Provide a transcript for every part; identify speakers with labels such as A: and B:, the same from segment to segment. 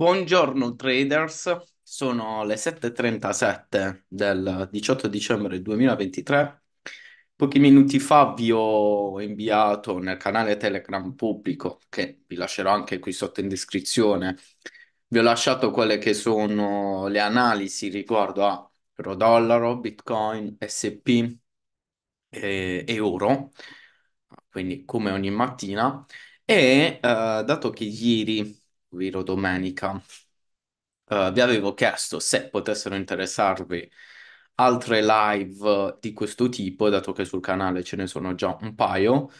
A: Buongiorno traders, sono le 7.37 del 18 dicembre 2023. Pochi minuti fa vi ho inviato nel canale Telegram pubblico, che vi lascerò anche qui sotto in descrizione, vi ho lasciato quelle che sono le analisi riguardo a euro-dollaro, bitcoin, SP e euro, quindi come ogni mattina. E eh, dato che ieri ovvero domenica, eh, vi avevo chiesto se potessero interessarvi altre live di questo tipo, dato che sul canale ce ne sono già un paio.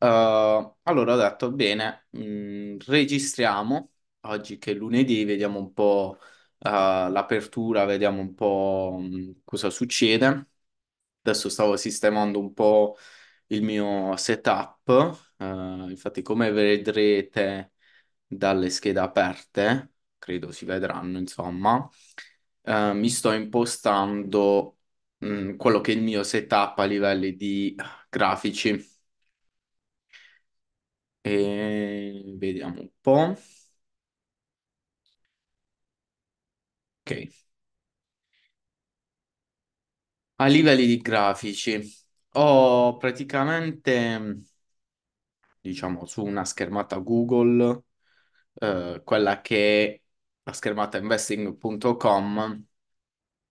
A: Uh, allora ho detto bene, mh, mm, registriamo oggi che è lunedì, vediamo un po' uh, l'apertura, vediamo un po' mh, mm, cosa succede. Adesso stavo sistemando un po' il mio setup, uh, infatti come vedrete dalle schede aperte, credo si vedranno, insomma, eh, mi sto impostando mh, mm, quello che è il mio setup a livelli di grafici. E vediamo un po'. Ok. A livelli di grafici, ho praticamente, diciamo, su una schermata Google eh, quella che è la schermata investing.com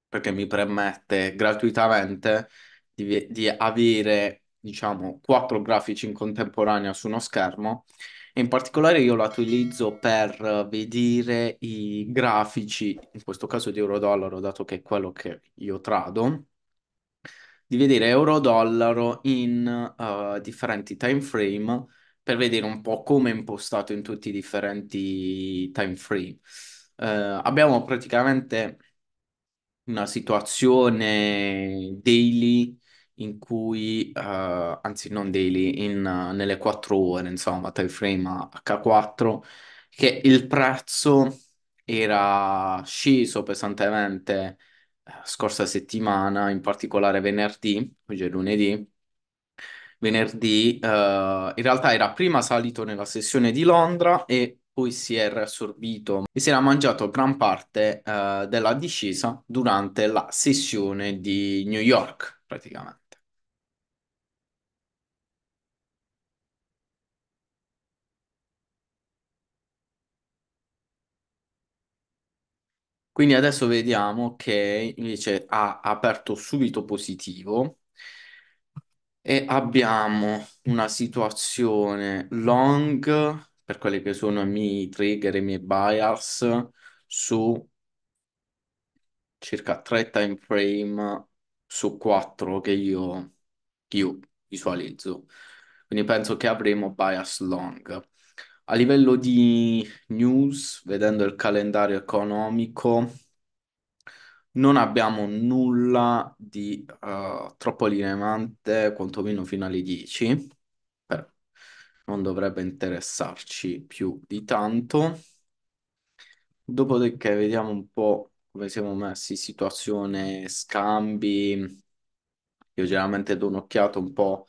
A: perché mi permette gratuitamente di, di, avere, diciamo, quattro grafici in contemporanea su uno schermo. in particolare io la utilizzo per vedere i grafici, in questo caso di euro-dollaro, dato che è quello che io trado, di vedere euro-dollaro in uh, differenti time frame per vedere un po' come è impostato in tutti i differenti time frame. Eh, abbiamo praticamente una situazione daily in cui, uh, anzi non daily, in, uh, nelle 4 ore, insomma, time frame H4, che il prezzo era sceso pesantemente uh, scorsa settimana, in particolare venerdì, oggi è lunedì, venerdì, eh, in realtà era prima salito nella sessione di Londra e poi si è riassorbito e si era mangiato gran parte eh, della discesa durante la sessione di New York, praticamente. Quindi adesso vediamo che invece ha aperto subito positivo e abbiamo una situazione long per quelli che sono i miei trigger, i miei bias su circa tre time frame su quattro che io, che io visualizzo. Quindi penso che avremo bias long. A livello di news, vedendo il calendario economico, non abbiamo nulla di eh, troppo rilevante, quantomeno fino alle 10, però non dovrebbe interessarci più di tanto. Dopodiché vediamo un po' come siamo messi, situazione, scambi. Io generalmente do un'occhiata un po'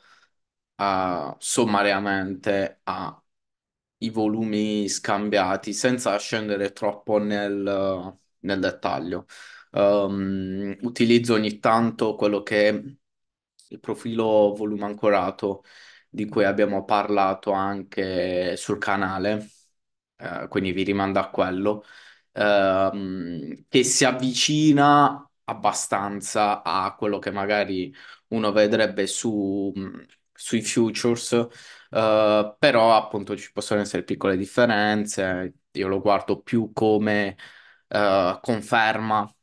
A: a, sommariamente ai volumi scambiati senza scendere troppo nel, nel dettaglio. Um, utilizzo ogni tanto quello che è il profilo volume ancorato di cui abbiamo parlato anche sul canale, eh, quindi vi rimando a quello, ehm, che si avvicina abbastanza a quello che magari uno vedrebbe su, sui futures, eh, però appunto ci possono essere piccole differenze, io lo guardo più come eh, conferma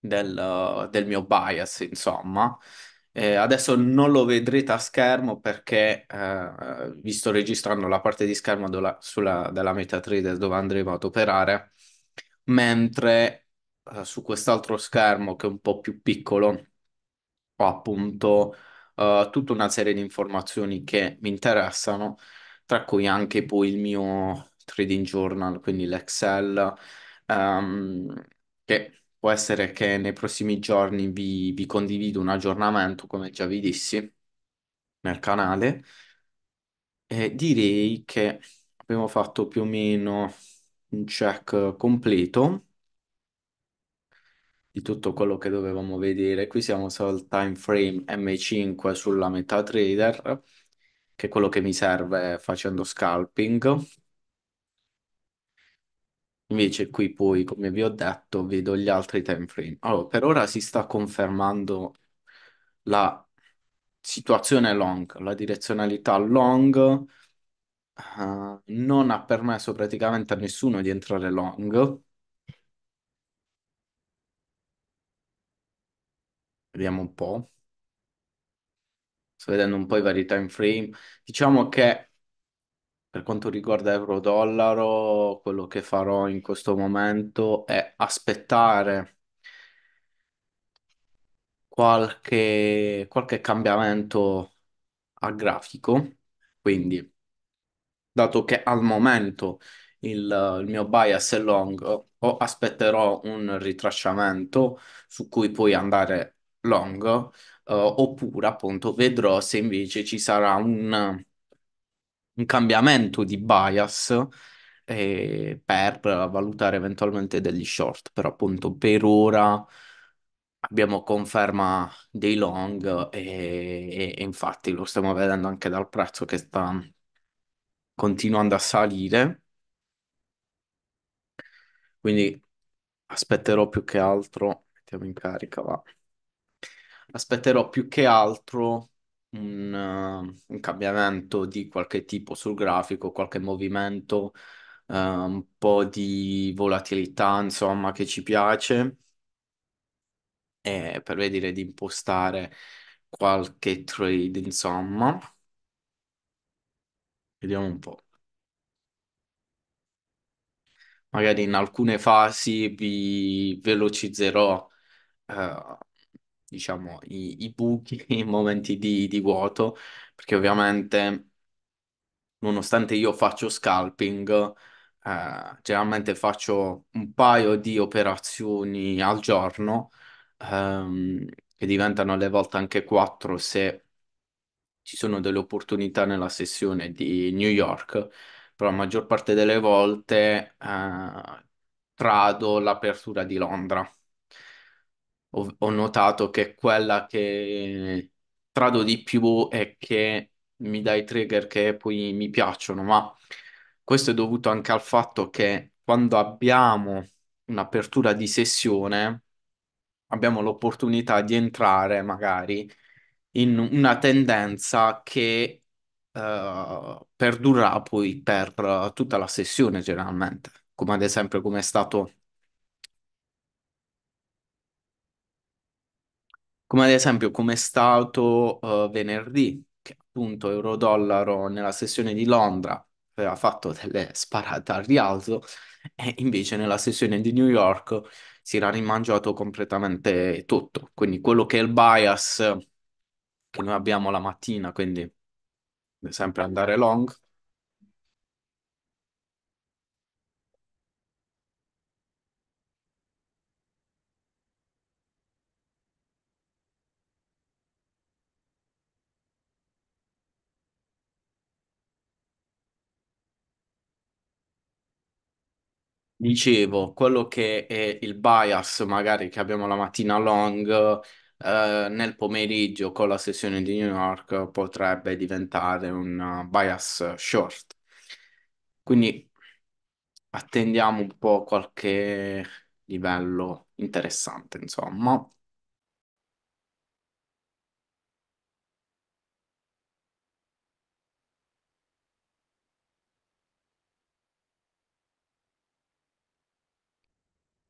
A: del, del mio bias, insomma. Eh, adesso non lo vedrete a schermo perché eh, vi sto registrando la parte di schermo della, sulla, della MetaTrader dove andremo ad operare, mentre eh, su quest'altro schermo che è un po' più piccolo ho appunto eh, tutta una serie di informazioni che mi interessano, tra cui anche poi il mio trading journal, quindi l'Excel, ehm, che Può essere che nei prossimi giorni vi, vi condivido un aggiornamento, come già vi dissi, nel canale. E direi che abbiamo fatto più o meno un check completo di tutto quello che dovevamo vedere. Qui siamo sul time frame M5 sulla MetaTrader, che è quello che mi serve facendo scalping. Invece qui poi, come vi ho detto, vedo gli altri time frame. Allora, per ora si sta confermando la situazione long, la direzionalità long, uh, non ha permesso praticamente a nessuno di entrare long. Vediamo un po'. Sto vedendo un po' i vari time frame. Diciamo che per quanto riguarda euro-dollaro, quello che farò in questo momento è aspettare qualche, qualche cambiamento a grafico. Quindi, dato che al momento il, il mio bias è long, o aspetterò un ritracciamento su cui puoi andare long, eh, oppure appunto vedrò se invece ci sarà un un cambiamento di bias eh, per valutare eventualmente degli short, però appunto per ora abbiamo conferma dei long e, e, e infatti lo stiamo vedendo anche dal prezzo che sta continuando a salire. Quindi aspetterò più che altro, mettiamo in carica, va. Aspetterò più che altro un, eh, un cambiamento di qualche tipo sul grafico, qualche movimento, eh, un po' di volatilità, insomma, che ci piace e per vedere di impostare qualche trade, insomma. Vediamo un po'. Magari in alcune fasi vi velocizzerò. eh, diciamo, i, i buchi, i momenti di, di vuoto, perché ovviamente nonostante io faccio scalping, eh, generalmente faccio un paio di operazioni al giorno, ehm, che diventano alle volte anche quattro se ci sono delle opportunità nella sessione di New York, però la maggior parte delle volte eh, trado l'apertura di Londra ho, ho notato che quella che trado di più è che mi dà i trigger che poi mi piacciono, ma questo è dovuto anche al fatto che quando abbiamo un'apertura di sessione abbiamo l'opportunità di entrare magari in una tendenza che eh, perdurrà poi per eh, tutta la sessione generalmente, come ad esempio come è stato come ad esempio come è stato uh, venerdì, che appunto euro-dollaro nella sessione di Londra aveva fatto delle sparate al rialzo e invece nella sessione di New York si era rimangiato completamente tutto. Quindi quello che è il bias che noi abbiamo la mattina, quindi sempre andare long, Dicevo, quello che è il bias magari che abbiamo la mattina long, eh, nel pomeriggio con la sessione di New York potrebbe diventare un eh, bias short. Quindi attendiamo un po' qualche livello interessante, insomma.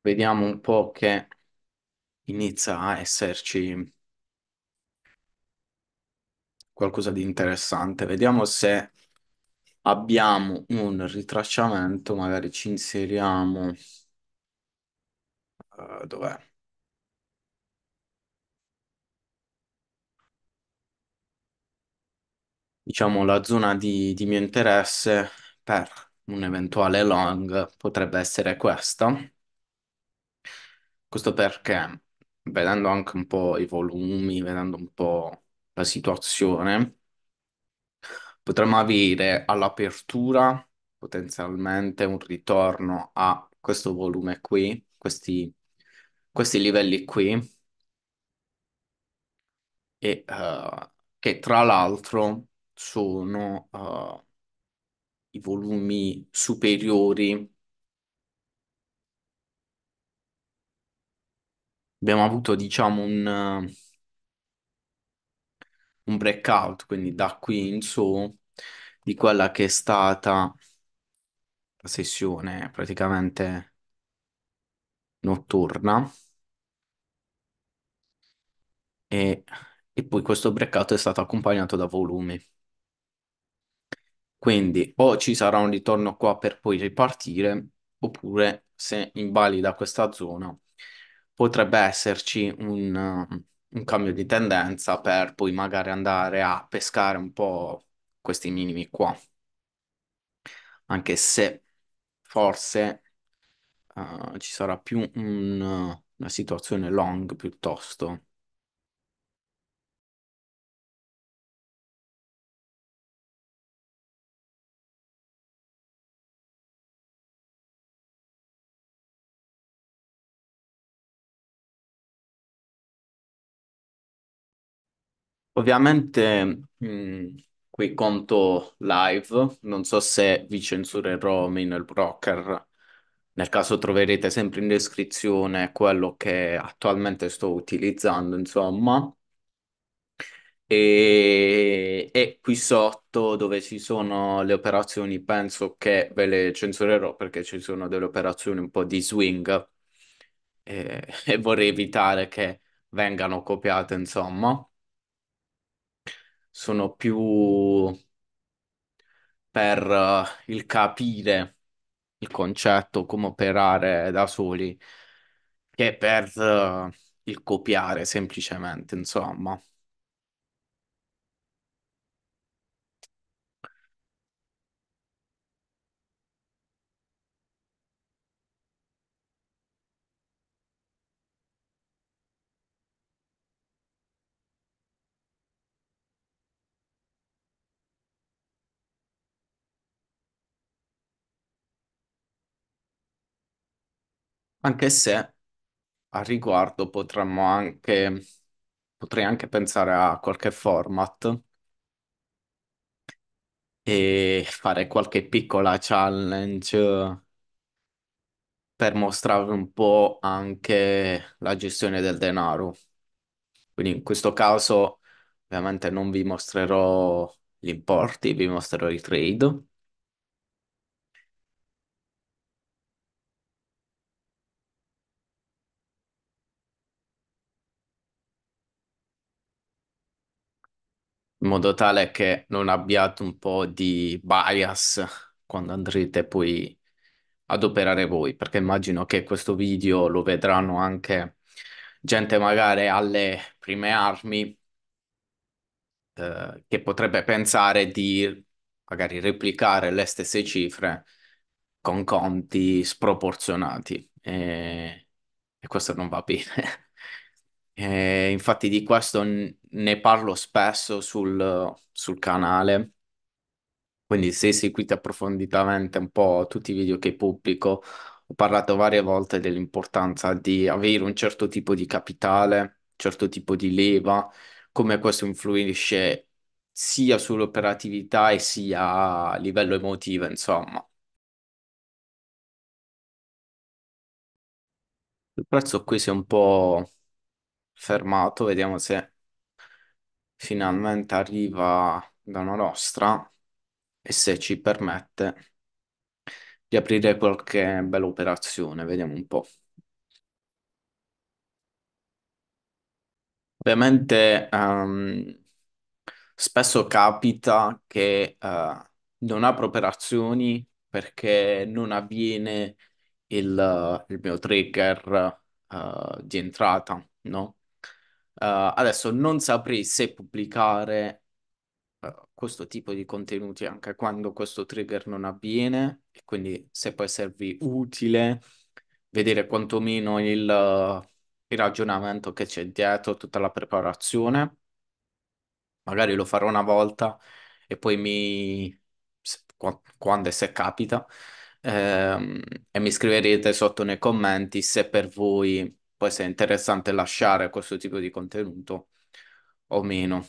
A: vediamo un po' che inizia a esserci qualcosa di interessante. Vediamo se abbiamo un ritracciamento, magari ci inseriamo... Uh, dov'è? Diciamo la zona di, di mio interesse per un eventuale long potrebbe essere questa. Questo perché, vedendo anche un po' i volumi, vedendo un po' la situazione, potremmo avere all'apertura potenzialmente un ritorno a questo volume qui, questi, questi livelli qui, e, uh, che tra l'altro sono uh, i volumi superiori abbiamo avuto, diciamo, un, eh, un breakout, quindi da qui in su, di quella che è stata la sessione praticamente notturna. E, e poi questo breakout è stato accompagnato da volumi. Quindi o ci sarà un ritorno qua per poi ripartire, oppure se invalida questa zona potrebbe esserci un, um, un cambio di tendenza per poi magari andare a pescare un po' questi minimi qua. Anche se forse
B: uh, ci sarà più un, una situazione long piuttosto Ovviamente, mh, qui conto
A: live, non so se vi censurerò o meno il broker, nel caso troverete sempre in descrizione quello che attualmente sto utilizzando, insomma. E, e qui sotto dove ci sono le operazioni, penso che ve le censurerò perché ci sono delle operazioni un po' di swing eh, e vorrei evitare che vengano copiate, insomma sono più per eh, il capire il concetto, come operare da soli, che per eh, il copiare semplicemente, insomma. Anche se a riguardo potremmo anche, potrei anche pensare a qualche format e fare qualche piccola challenge per mostrare un po' anche la gestione del denaro. Quindi in questo caso ovviamente non vi mostrerò gli importi, vi mostrerò i trade in modo tale che non abbiate un po' di bias quando andrete poi ad operare voi, perché immagino che questo video lo vedranno anche gente magari alle prime armi eh, che potrebbe pensare di magari replicare le stesse cifre con conti sproporzionati e, e questo non va bene. Eh, infatti di questo ne parlo spesso sul, sul canale, quindi se seguite approfonditamente un po' tutti i video che pubblico, ho parlato varie volte dell'importanza di avere un certo tipo di capitale, un certo tipo di leva, come questo influisce sia sull'operatività e
B: sia a livello emotivo, insomma. Il prezzo qui si è un po' fermato,
A: vediamo se finalmente arriva da nostra e se ci permette di aprire qualche bella operazione, vediamo un po'. Ovviamente ehm, spesso capita che eh, non apro operazioni perché non avviene il, il mio trigger eh, di entrata, no? Eh, adesso non saprei se pubblicare uh, questo tipo di contenuti anche quando questo trigger non avviene e quindi se può esservi utile vedere quantomeno il, uh, il ragionamento che c'è dietro, tutta la preparazione. Magari lo farò una volta e poi mi, se, quando e se capita, ehm, e mi scriverete sotto nei commenti se per voi poi se è interessante lasciare questo tipo di contenuto o meno.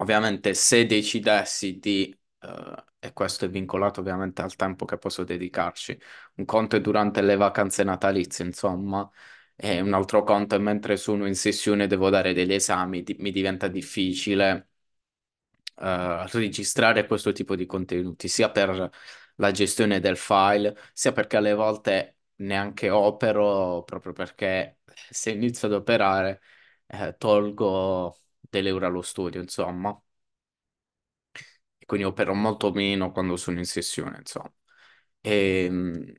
A: Ovviamente se decidessi di, eh, e questo è vincolato ovviamente al tempo che posso dedicarci, un conto è durante le vacanze natalizie, insomma, e un altro conto è mentre sono in sessione devo dare degli esami, di- mi diventa difficile eh, registrare questo tipo di contenuti, sia per la gestione del file, sia perché alle volte neanche opero proprio perché se inizio ad operare eh, tolgo delle ore allo studio, insomma. E quindi opero molto meno quando sono in sessione, insomma. E, ehm,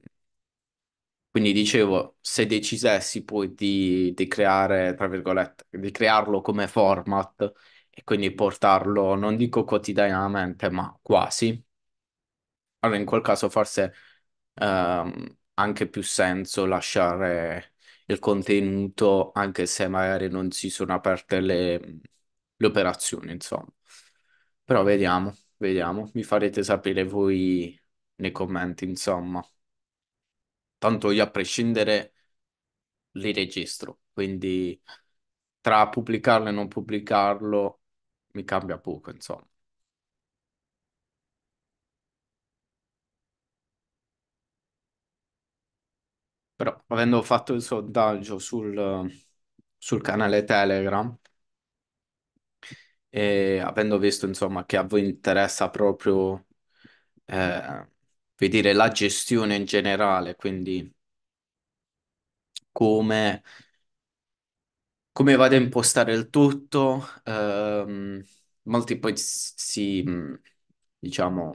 A: quindi dicevo, se decidessi poi di, di creare, tra virgolette, di crearlo come format e quindi portarlo, non dico quotidianamente, ma quasi, allora in quel caso forse ehm, anche più senso lasciare il contenuto, anche se magari non si sono aperte le, le operazioni, insomma. Però vediamo, vediamo, mi farete sapere voi nei commenti, insomma. Tanto io a prescindere li registro, quindi tra pubblicarlo e non pubblicarlo mi cambia poco, insomma. Però avendo fatto il sondaggio sul, sul canale Telegram e avendo visto insomma che a voi interessa proprio eh, vedere la gestione in generale, quindi come, come vado a impostare il tutto, ehm, molti poi si, diciamo,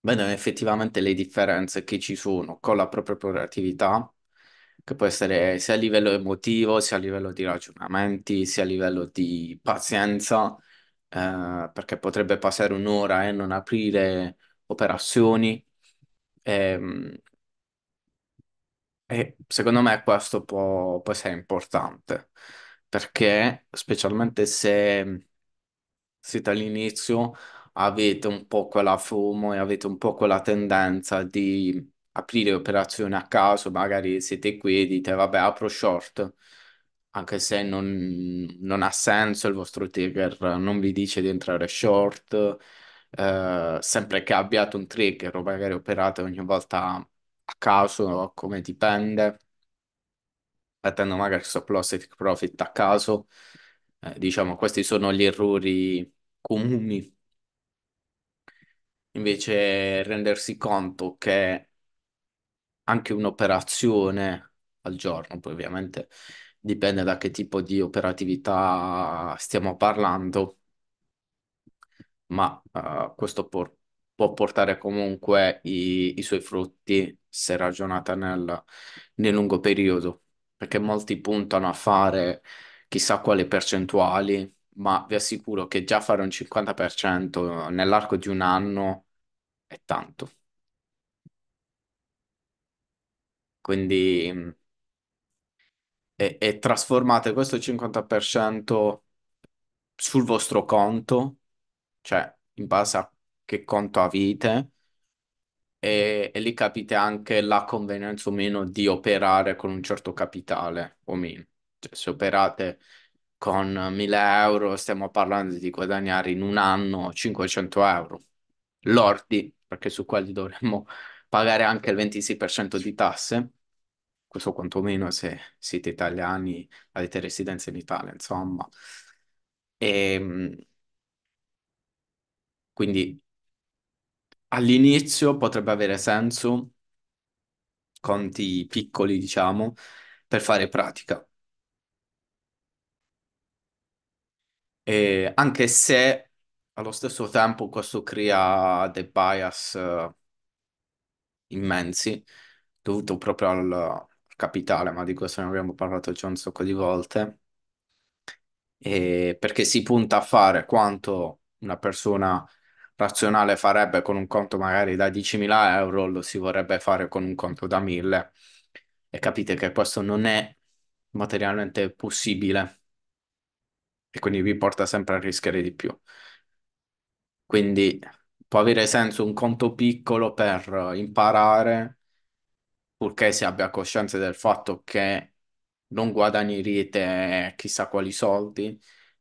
A: vedono effettivamente le differenze che ci sono con la propria produttività, che può essere sia a livello emotivo, sia a livello di ragionamenti, sia a livello di pazienza, eh, perché potrebbe passare un'ora e eh, non aprire operazioni. Ehm, e secondo me questo può, può essere importante, perché specialmente se siete all'inizio avete un po' quella FOMO e avete un po' quella tendenza di aprire operazioni a caso, magari siete qui e dite vabbè apro short, anche se non, non ha senso, il vostro ticker non vi dice di entrare short, eh, sempre che abbiate un trigger o magari operate ogni volta a caso, come dipende, mettendo magari stop loss e take profit a caso, eh, diciamo questi sono gli errori comuni Invece rendersi conto che anche un'operazione al giorno, poi ovviamente dipende da che tipo di operatività stiamo parlando, ma eh, questo por- può portare comunque i, i suoi frutti se ragionata nel, nel lungo periodo, perché molti puntano a fare chissà quali percentuali, ma vi assicuro che già fare un 50% nell'arco di un anno è tanto. Quindi e, mm, e trasformate questo 50% sul vostro conto, cioè in base a che conto avete, e, e lì capite anche la convenienza o meno di operare con un certo capitale o meno. Cioè, se operate con 1000 euro, stiamo parlando di guadagnare in un anno 500 euro lordi perché su quelli dovremmo pagare anche il 26% di tasse, questo quantomeno se siete italiani, avete residenza in Italia, insomma. E, ehm, quindi all'inizio potrebbe avere senso conti piccoli, diciamo, per fare pratica. E anche se allo stesso tempo questo crea dei bias eh, immensi dovuto proprio al, al capitale, ma di questo ne abbiamo parlato già un sacco di volte, e perché si punta a fare quanto una persona razionale farebbe con un conto magari da 10.000 euro, lo si vorrebbe fare con un conto da 1.000 e capite che questo non è materialmente possibile e quindi vi porta sempre a rischiare di più. Quindi può avere senso un conto piccolo per imparare, purché si abbia coscienza del fatto che non guadagnerete chissà quali soldi,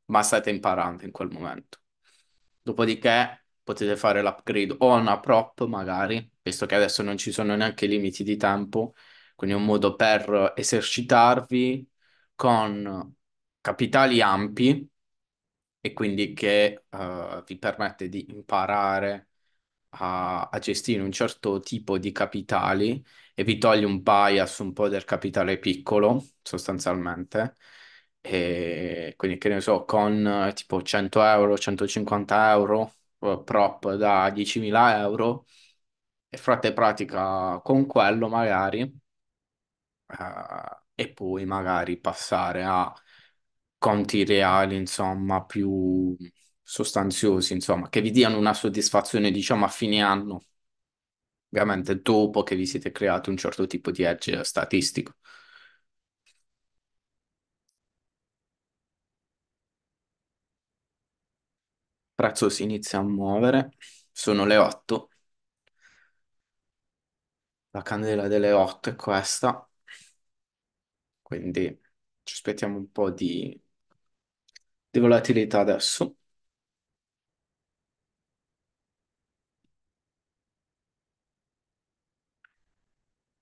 A: ma state imparando in quel momento. Dopodiché potete fare l'upgrade o una prop magari, visto che adesso non ci sono neanche limiti di tempo, quindi è un modo per esercitarvi con capitali ampi e quindi che uh, vi permette di imparare a, a, gestire un certo tipo di capitali e vi toglie un bias un po' del capitale piccolo sostanzialmente. E quindi che ne so, con eh, tipo 100 euro, 150 euro, eh, prop da 10.000 euro e fate pratica con quello magari uh, e poi magari passare a conti reali, insomma, più sostanziosi, insomma, che vi diano una soddisfazione, diciamo, a fine anno, ovviamente dopo che vi siete creati un certo tipo di edge statistico. Prezzo si inizia a muovere, sono le 8. La candela delle 8 è questa, quindi ci aspettiamo un po' di di volatilità adesso.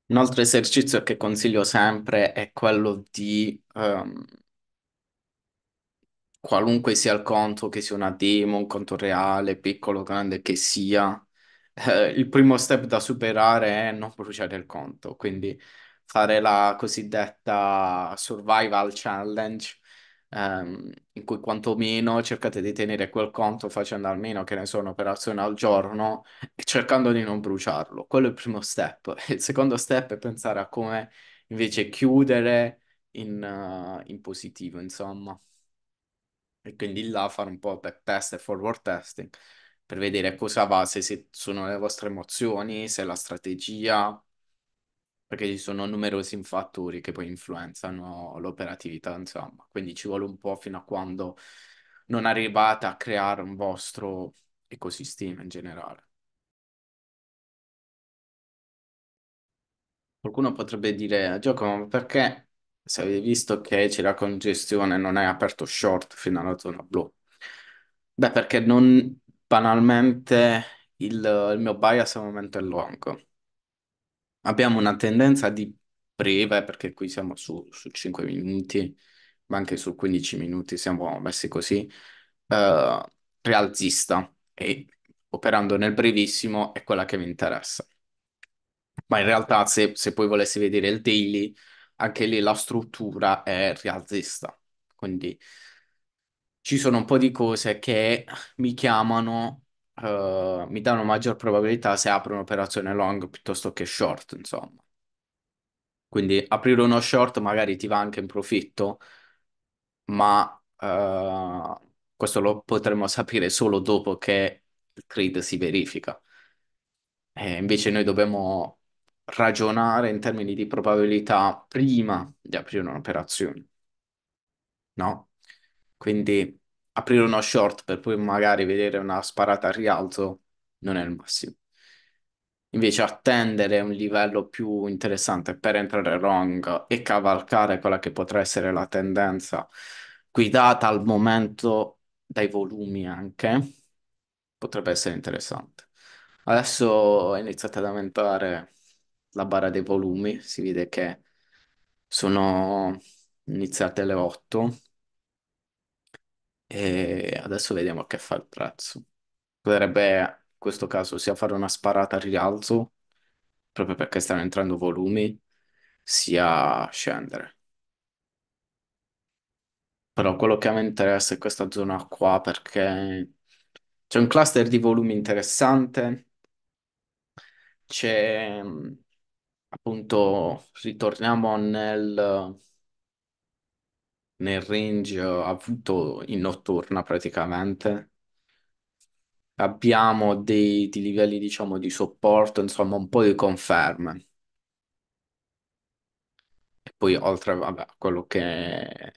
A: Un altro esercizio che consiglio sempre è quello di ehm, qualunque sia il conto, che sia una demo, un conto reale, piccolo, o grande che sia, eh, il primo step da superare è non bruciare il conto, quindi fare la cosiddetta survival challenge, Ehm, in cui quantomeno cercate di tenere quel conto facendo almeno, che ne so, un'operazione al giorno e cercando di non bruciarlo. Quello è il primo step. Il secondo step è pensare a come invece chiudere in, uh, in positivo, insomma. E quindi là fare un po' backtest e forward testing per vedere cosa va, se, se sono le vostre emozioni, se la strategia perché ci sono numerosi fattori che poi influenzano l'operatività, insomma. Quindi ci vuole un po' fino a quando non arrivate a creare un vostro ecosistema in generale. Qualcuno potrebbe dire, Giacomo, perché se avete visto che c'è la congestione non hai aperto short fino alla zona blu? Beh, perché non banalmente il, il mio bias al momento è long abbiamo una tendenza di breve, perché qui siamo su, su 5 minuti, ma anche su 15 minuti siamo messi così, eh, rialzista e operando nel brevissimo è quella che mi interessa. Ma in realtà se, se poi volessi vedere il daily, anche lì la struttura è rialzista, quindi ci sono un po' di cose che mi chiamano eh, mi danno maggior probabilità se apro un'operazione long piuttosto che short, insomma. Quindi aprire uno short magari ti va anche in profitto, ma eh, questo lo potremo sapere solo dopo che il trade si verifica. E invece noi dobbiamo ragionare in termini di probabilità prima di aprire un'operazione, no? Quindi aprire uno short per poi magari vedere una sparata al rialzo non è il massimo. Invece attendere un livello più interessante per entrare long e cavalcare quella che potrà essere la tendenza guidata al momento dai volumi anche, potrebbe essere interessante. Adesso è iniziata ad aumentare la barra dei volumi, si vede che sono iniziate le 8 e adesso vediamo che fa il prezzo. Potrebbe in questo caso sia fare una sparata al rialzo, proprio perché stanno entrando volumi, sia scendere. Però quello che a me interessa è questa zona qua perché c'è un cluster di volumi interessante, c'è appunto, ritorniamo nel nel range avuto in notturna praticamente. Abbiamo dei, dei livelli, diciamo, di supporto, insomma, un po' di conferme. E poi oltre, a quello che è,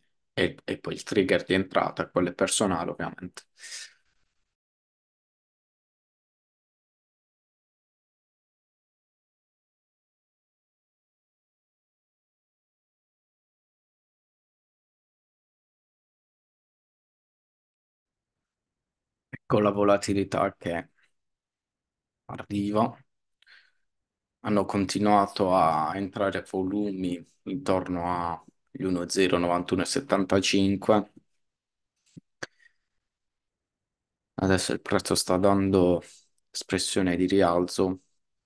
A: e poi
B: il trigger di entrata, quello è personale, ovviamente. con la volatilità che
A: arriva. Hanno continuato a entrare volumi intorno agli 1,0, 91 Adesso il prezzo sta dando espressione di rialzo,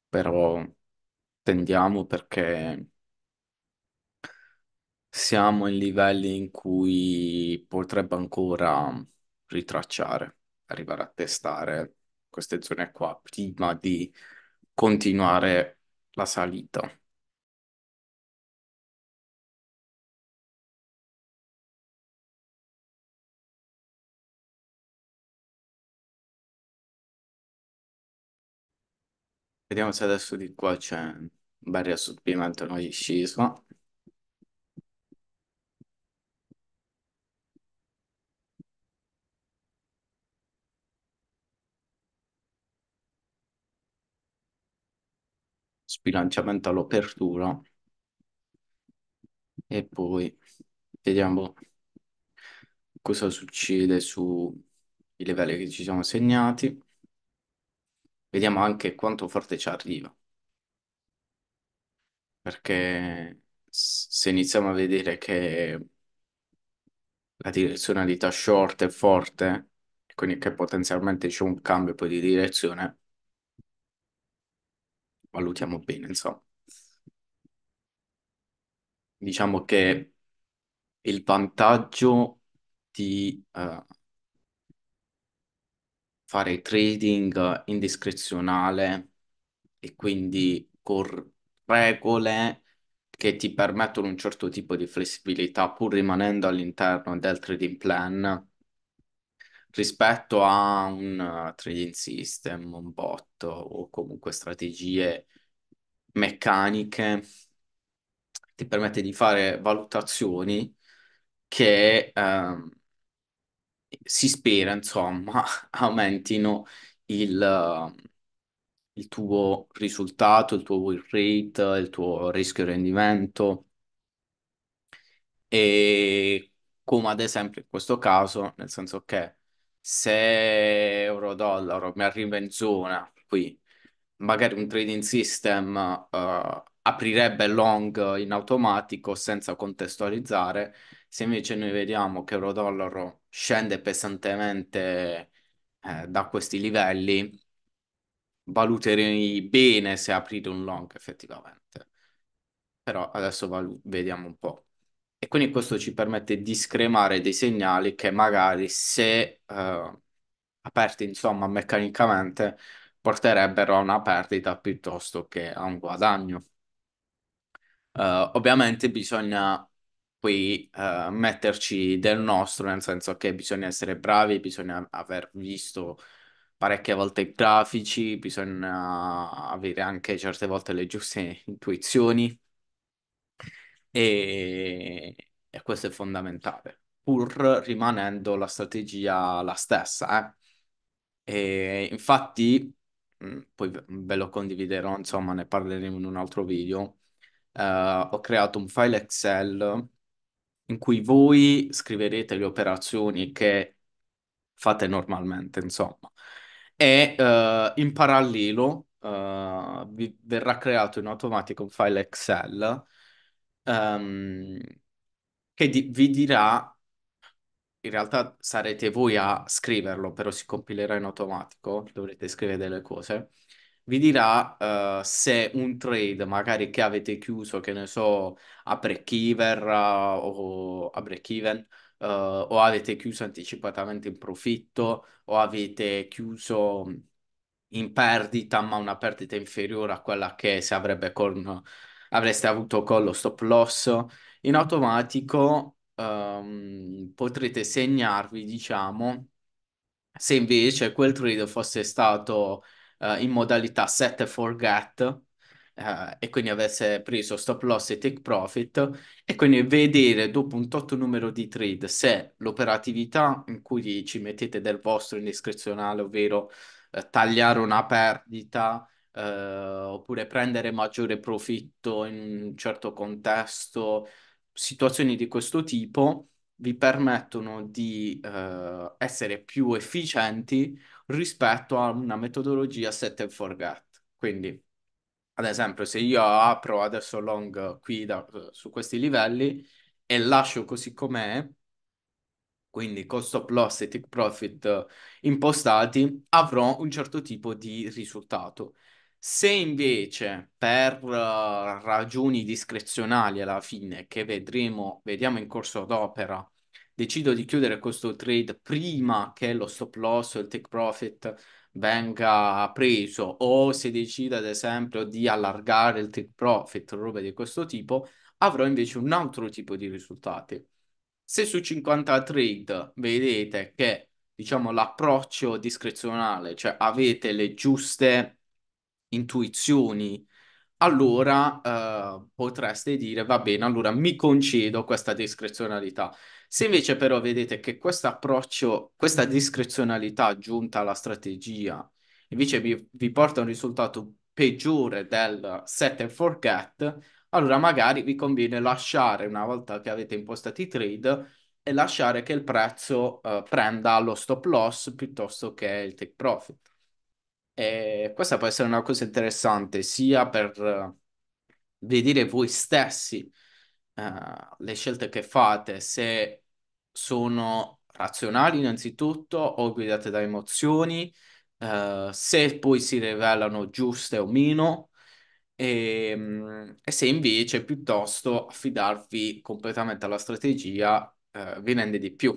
A: però tendiamo perché siamo in livelli in cui potrebbe ancora ritracciare arrivare a testare
B: queste zone qua prima di continuare la salita. Vediamo se adesso di qua c'è un bel riassorbimento,
A: non scisma. sbilanciamento all'apertura e poi vediamo cosa succede sui livelli che ci siamo segnati. Vediamo anche quanto forte ci arriva. Perché se iniziamo a vedere che la direzionalità short è forte, quindi che potenzialmente c'è un cambio poi di direzione, valutiamo bene, insomma. Diciamo che il vantaggio di eh, fare trading indiscrezionale e quindi con regole che ti permettono un certo tipo di flessibilità pur rimanendo all'interno del trading plan rispetto a un uh, trading system, un bot o comunque strategie meccaniche, ti permette di fare valutazioni che ehm, si spera, insomma, aumentino il, uh, il tuo risultato, il tuo win rate, il tuo rischio rendimento. E come ad esempio in questo caso, nel senso che se euro-dollaro mi arriva in zona qui, magari un trading system eh, aprirebbe long in automatico senza contestualizzare, se invece noi vediamo che euro-dollaro scende pesantemente eh, da questi livelli, valuterei bene se aprire un long effettivamente. Però adesso vediamo un po'. E quindi questo ci permette di scremare dei segnali che magari se eh, aperti, insomma, meccanicamente porterebbero a una perdita piuttosto che a un guadagno. Uh, ovviamente bisogna qui uh, metterci del nostro, nel senso che bisogna essere bravi, bisogna aver visto parecchie volte i grafici, bisogna avere anche certe volte le giuste intuizioni e, e questo è fondamentale, pur rimanendo la strategia la stessa. Eh. E infatti, mm, poi ve lo condividerò, insomma, ne parleremo in un altro video. eh, ho creato un file Excel in cui voi scriverete le operazioni che fate normalmente, insomma. E eh, in parallelo eh, vi verrà creato in automatico un file Excel ehm, che di- vi dirà, in realtà sarete voi a scriverlo, però si compilerà in automatico, dovrete scrivere delle cose, vi dirà eh, se un trade magari che avete chiuso, che ne so, a break-even eh, o a break-even, eh, o avete chiuso anticipatamente in profitto, o avete chiuso in perdita, ma una perdita inferiore a quella che si avrebbe con avreste avuto collo stop loss, in automatico um, potrete segnarvi, diciamo, se invece quel trade fosse stato uh, in modalità set and forget, Uh, e quindi avesse preso stop loss e take profit e quindi vedere dopo un tot numero di trade se l'operatività in cui ci mettete del vostro in discrezionale, ovvero uh, tagliare una perdita eh, oppure prendere maggiore profitto in un certo contesto, situazioni di questo tipo vi permettono di eh, essere più efficienti rispetto a una metodologia set and forget. Quindi, ad esempio, se io apro adesso long qui da, su questi livelli e lascio così com'è, quindi con stop loss e take profit impostati, avrò un certo tipo di risultato. Se invece per eh, ragioni discrezionali alla fine, che vedremo, vediamo in corso d'opera, decido di chiudere questo trade prima che lo stop loss o il take profit venga preso o se decido ad esempio di allargare il take profit, robe di questo tipo, avrò invece un altro tipo di risultati. Se su 50 trade vedete che diciamo l'approccio discrezionale, cioè avete le giuste intuizioni, allora eh, potreste dire va bene, allora mi concedo questa discrezionalità. Se invece però vedete che questo approccio, questa discrezionalità aggiunta alla strategia, invece vi, vi porta a un risultato peggiore del set and forget, allora magari vi conviene lasciare una volta che avete impostato i trade e lasciare che il prezzo eh, prenda lo stop loss piuttosto che il take profit. E questa può essere una cosa interessante sia per eh, vedere voi stessi uh, le scelte che fate, se sono razionali innanzitutto o guidate da emozioni, uh, se poi si rivelano giuste o meno. E, ehm, e, se invece piuttosto affidarvi completamente alla strategia eh, vi rende di più.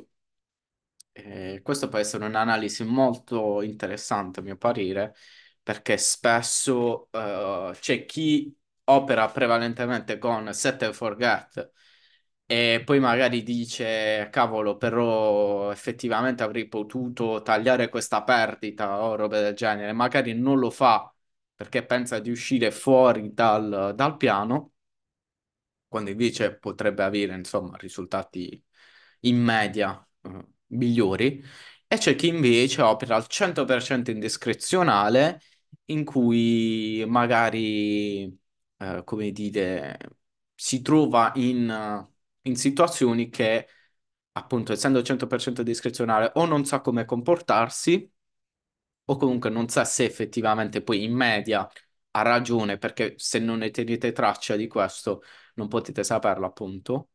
A: Eh, questo può essere un'analisi molto interessante, a mio parere, perché spesso eh, c'è chi opera prevalentemente con set and forget e poi magari dice, cavolo, però effettivamente avrei potuto tagliare questa perdita o roba del genere. Magari non lo fa perché pensa di uscire fuori dal, dal piano, quando invece potrebbe avere, insomma, risultati in media. Eh migliori, e c'è chi invece opera al 100% indiscrezionale, in cui magari, eh, come dire, si trova in, in situazioni che, appunto, essendo al 100% discrezionale, o non sa come comportarsi, o comunque non sa se effettivamente poi in media ha ragione, perché se non ne tenete traccia di questo non potete saperlo, appunto.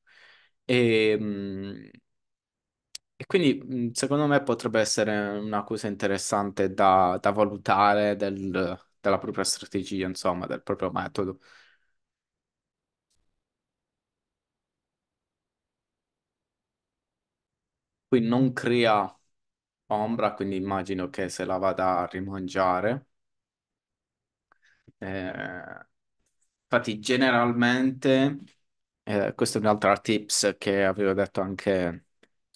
A: E, ehm, e quindi mhmm, secondo me potrebbe essere una cosa interessante da, da valutare del- della propria strategia, insomma, del proprio metodo. Qui non crea ombra, quindi immagino che se la vada a rimangiare. eh, infatti, generalmente, eh, questa è un'altra tips che avevo detto anche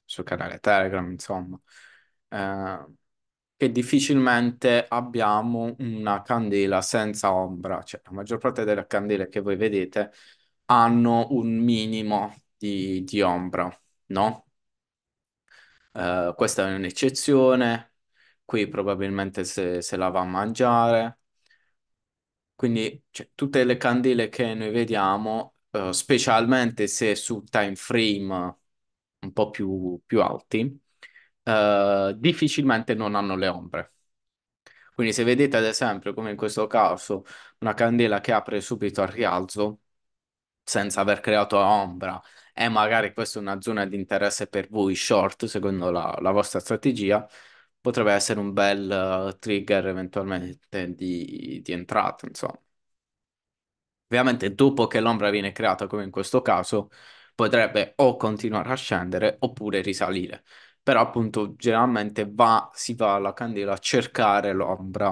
A: sul canale Telegram, insomma, eh, che difficilmente abbiamo una candela senza ombra, cioè la maggior parte delle candele che voi vedete hanno un minimo di, di ombra, no? Eh, questa è un'eccezione, qui probabilmente se, se la va a mangiare. Quindi cioè, tutte le candele che noi vediamo, eh, specialmente se su time frame un po' più, più alti, eh, difficilmente non hanno le ombre. Quindi se vedete ad esempio, come in questo caso, una candela che apre subito al rialzo, senza aver creato ombra, e magari questa è una zona di interesse per voi short, secondo la, la vostra strategia, potrebbe essere un bel uh, trigger eventualmente di, di entrata, insomma. Ovviamente dopo che l'ombra viene creata, come in questo caso, potrebbe o continuare a scendere oppure risalire. Però appunto generalmente va, si va alla candela a cercare l'ombra.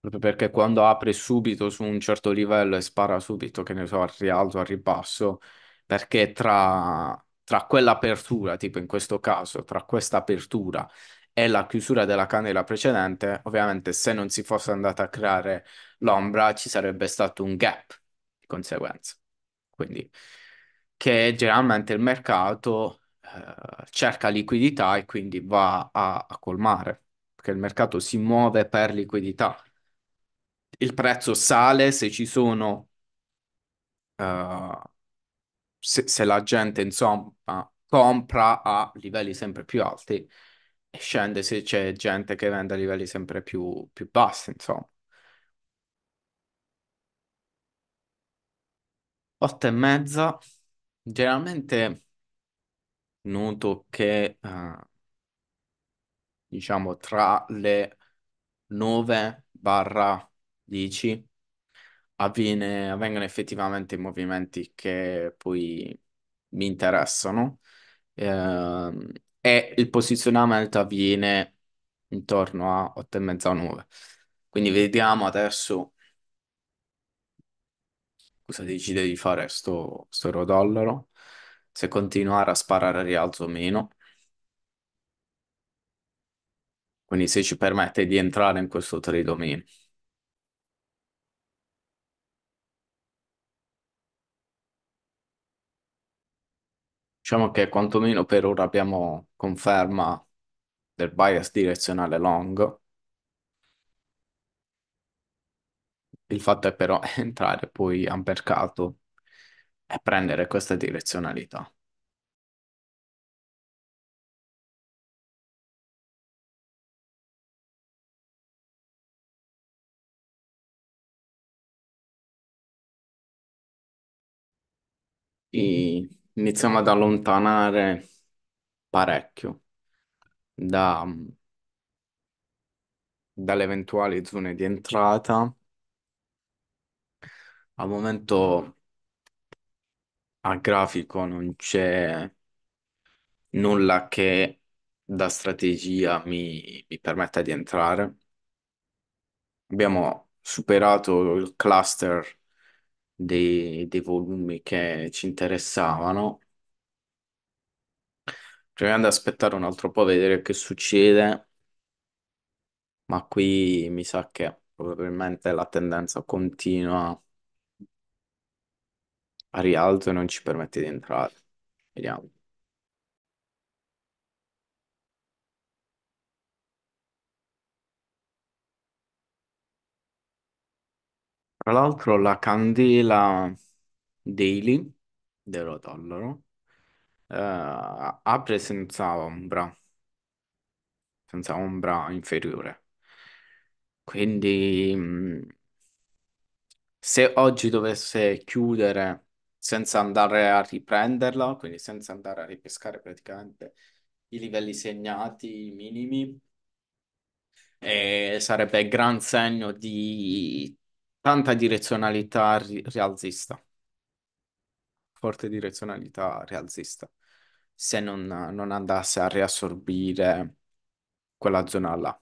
A: Proprio perché quando apre subito su un certo livello e spara subito, che ne so, al rialzo, al ribasso, perché tra, tra quell'apertura, tipo in questo caso, tra questa apertura e la chiusura della candela precedente, ovviamente se non si fosse andata a creare l'ombra ci sarebbe stato un gap di conseguenza. Quindi che generalmente il mercato eh, cerca liquidità e quindi va a, a colmare, perché il mercato si muove per liquidità. Il prezzo sale se ci sono Uh, se, se, la gente insomma compra a livelli sempre più alti scende se c'è gente che vende a livelli sempre più, più bassi, insomma. 8 e mezza, generalmente noto che, eh, diciamo, tra le 9 barra 10 avviene- avvengono effettivamente i movimenti che poi mi interessano. Ehm, e il posizionamento avviene intorno a 8 e mezza 9. Quindi vediamo adesso cosa decide di fare sto, sto euro-dollaro, se continuare a sparare a rialzo o meno. Quindi se ci permette di entrare in questo trade o meno. Diciamo che quantomeno per ora abbiamo conferma del bias direzionale long.
B: Il fatto è però entrare poi a mercato e prendere questa direzionalità. E iniziamo ad allontanare parecchio
A: da- dalle eventuali zone di entrata. Al momento a grafico non c'è nulla che da strategia mi, mi permetta di entrare. Abbiamo superato il cluster dei, dei volumi che ci interessavano. Proviamo ad aspettare un altro po' a vedere che succede, ma qui mi sa che probabilmente la tendenza continua a rialzo e non ci permette di entrare. Vediamo. Tra l'altro la candela Daily dell'Odollaro eh, apre senza ombra, senza ombra inferiore. Quindi mm, se oggi dovesse chiudere senza andare a riprenderla, quindi senza andare a ripescare praticamente i livelli segnati minimi, eh, sarebbe gran segno di tanta direzionalità rialzista, forte direzionalità rialzista, se non, non andasse a riassorbire quella zona là.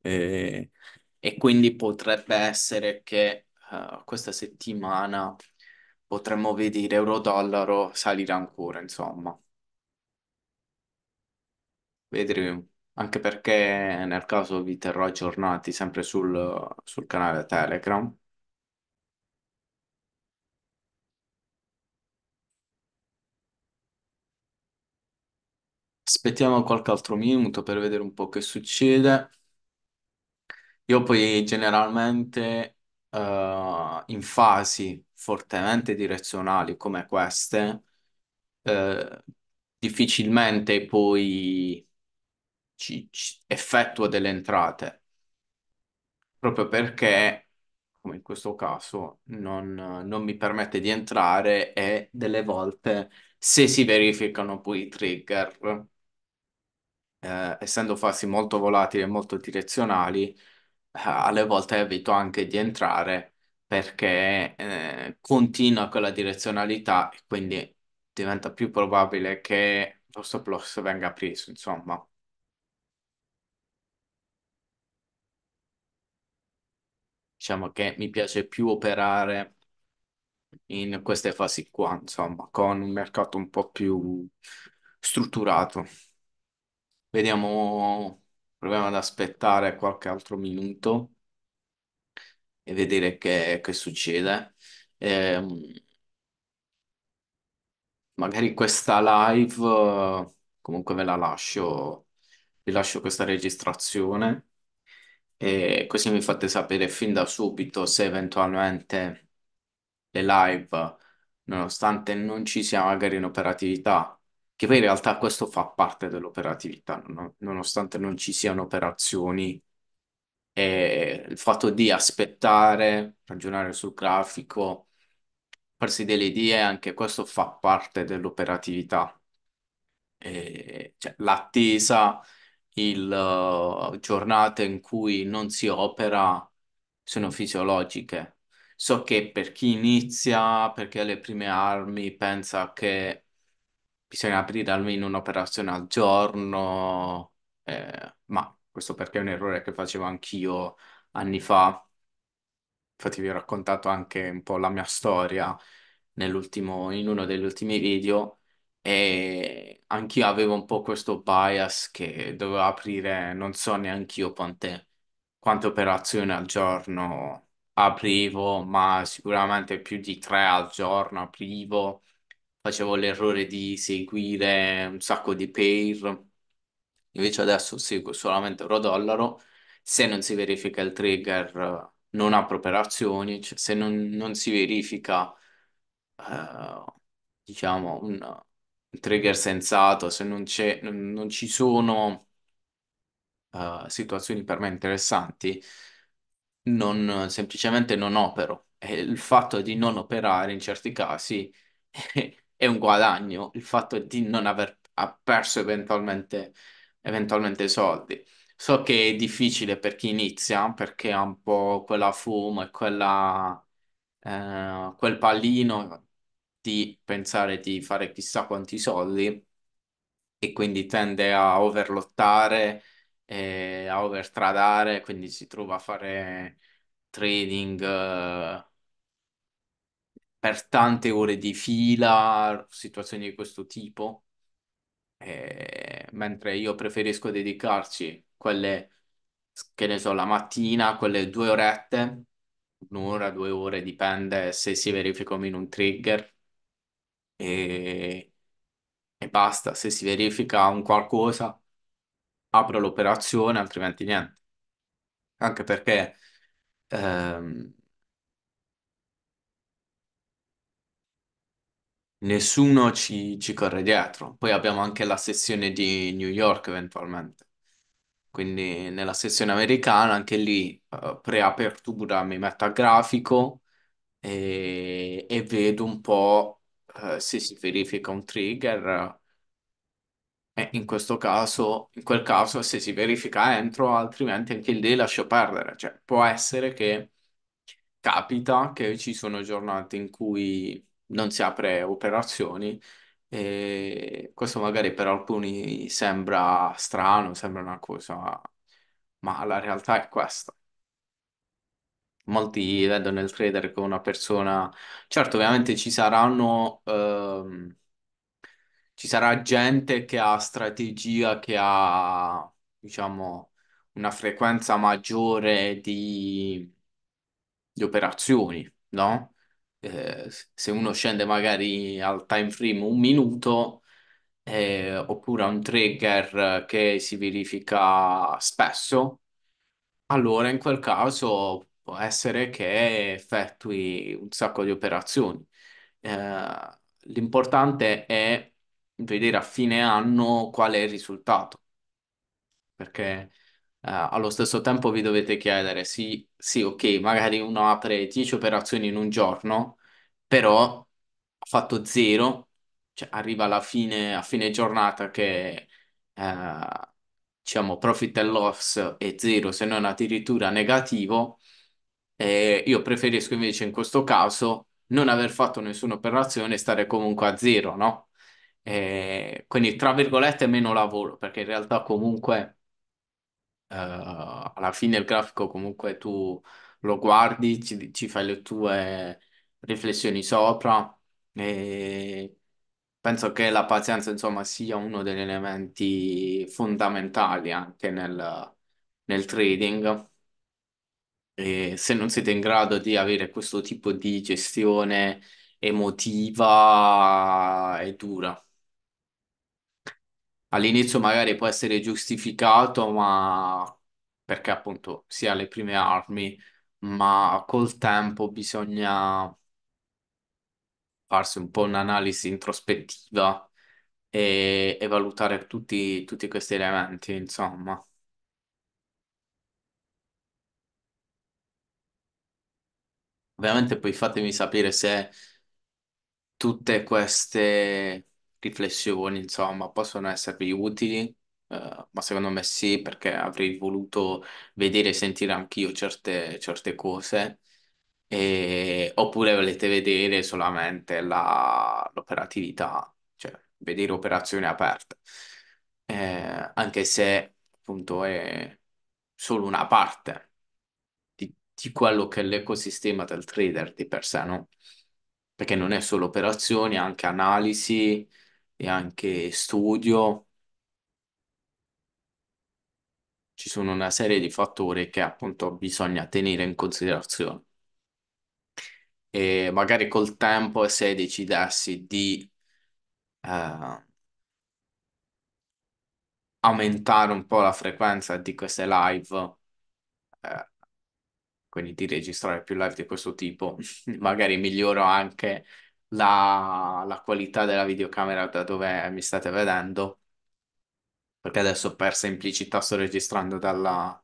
A: E, e quindi potrebbe essere che uh, questa settimana potremmo vedere euro-dollaro salire ancora, insomma. Vedremo anche perché nel caso vi terrò aggiornati sempre sul, sul canale Telegram. Aspettiamo qualche altro minuto per vedere un po' che succede. Io poi generalmente eh, in fasi fortemente direzionali come queste, eh, difficilmente poi ci, ci effettua delle entrate, proprio perché, come in questo caso, non, non mi permette di entrare e delle volte, se si verificano poi i trigger, eh, essendo fasi molto volatili e molto direzionali, eh, alle volte evito anche di entrare perché eh, continua quella direzionalità e quindi diventa più probabile che lo stop loss venga preso, insomma. diciamo che mi piace più operare in queste fasi qua, insomma, con un mercato un po' più strutturato. Vediamo, proviamo ad aspettare qualche altro minuto e vedere che, che succede. Eh, magari questa live eh, comunque ve la lascio, vi lascio questa registrazione e così mi fate sapere fin da subito se eventualmente le live, nonostante non ci sia magari in operatività, che poi in realtà questo fa parte dell'operatività, non- nonostante non ci siano operazioni, e il fatto di aspettare, ragionare sul grafico, farsi delle idee, anche questo fa parte dell'operatività. cioè, l'attesa il, uh, eh, giornate in cui non si opera sono fisiologiche. So che per chi inizia, perché ha le prime armi, pensa che bisogna aprire almeno un'operazione al giorno, eh, ma questo perché è un errore che facevo anch'io anni fa. Infatti vi ho raccontato anche un po' la mia storia nell'ultimo, in uno degli ultimi video e anch'io avevo un po' questo bias che dovevo aprire, non so neanch'io quante, quante operazioni al giorno aprivo, ma sicuramente più di tre al giorno aprivo. Facevo l'errore di seguire un sacco di pair. Invece adesso seguo solamente euro-dollaro. Se non si verifica il trigger, non apro operazioni. Cioè, se non, non si verifica, eh, diciamo, un trigger sensato, se non c'è, non ci sono eh, situazioni per me interessanti, non, semplicemente non opero. E il fatto di non operare in certi casi è un guadagno, il fatto di non aver perso eventualmente, eventualmente soldi. So che è difficile per chi inizia perché ha un po' quella fuma e quella, eh, quel pallino di pensare di fare chissà quanti soldi e quindi tende a overlottare, eh, a overtradare, quindi si trova a fare trading eh, per tante ore di fila, situazioni di questo tipo. Eh, mentre io preferisco dedicarci quelle, che ne so, la mattina, quelle due orette, un'ora, due ore, dipende se si verifica verificano in un trigger e, e basta. Se si verifica un qualcosa, apro l'operazione, altrimenti niente. Anche perché ehm, nessuno ci, ci corre dietro. Poi abbiamo anche la sezione di New York eventualmente. Quindi nella sezione americana, anche lì, eh, pre-apertura mi metto a grafico e, e vedo un po' eh, se si verifica un trigger, eh, in questo caso, in quel caso, se si verifica entro, altrimenti anche il day lascio perdere. Cioè, può essere che capita che ci sono giornate in cui non si apre operazioni e questo magari per alcuni sembra strano, sembra una cosa, ma la realtà è questa molti vedono il trader come una persona... Certo, ovviamente ci saranno... ehm, ci sarà gente che ha strategia, che ha, diciamo, una frequenza maggiore di, di operazioni, no? Eh, se uno scende magari al time frame un minuto, eh, oppure a un trigger che si verifica spesso, allora in quel caso può essere che effettui un sacco di operazioni. Eh, l'importante è vedere a fine anno qual è il risultato, perché eh, allo stesso tempo vi dovete chiedere, sì, sì, ok, magari uno apre 10 operazioni in un giorno, però ha fatto zero, cioè arriva alla fine, a fine giornata che... Eh, diciamo profit and loss è zero se non addirittura negativo eh, io preferisco invece in questo caso non aver fatto nessuna operazione e stare comunque a zero, no? Eh, quindi tra virgolette meno lavoro, perché in realtà comunque eh, alla fine il grafico comunque tu lo guardi, ci, ci fai le tue riflessioni sopra e penso che la pazienza insomma sia uno degli elementi fondamentali anche nel, nel trading e se non siete in grado di avere questo tipo di gestione emotiva, è dura. All'inizio magari può essere giustificato, ma perché appunto si ha le prime armi, ma col tempo bisogna farsi un po' un'analisi introspettiva e, e valutare tutti, tutti questi elementi, insomma. Ovviamente poi fatemi sapere se tutte queste riflessioni, insomma, possono esservi utili, eh, ma secondo me sì, perché avrei voluto vedere e sentire anch'io certe, certe cose, e- oppure volete vedere solamente la- l'operatività, cioè vedere operazioni aperte, Eh, anche se appunto è solo una parte di quello che è l'ecosistema del trader di per sé, no? Perché non è solo operazioni, anche analisi e anche studio. Ci sono una serie di fattori che appunto bisogna tenere in considerazione. E magari col tempo, se decidessi di eh, aumentare un po' la frequenza di queste live, eh, quindi di registrare più live di questo tipo, magari miglioro anche la, la qualità della videocamera da dove mi state vedendo, perché adesso per semplicità sto registrando dalla,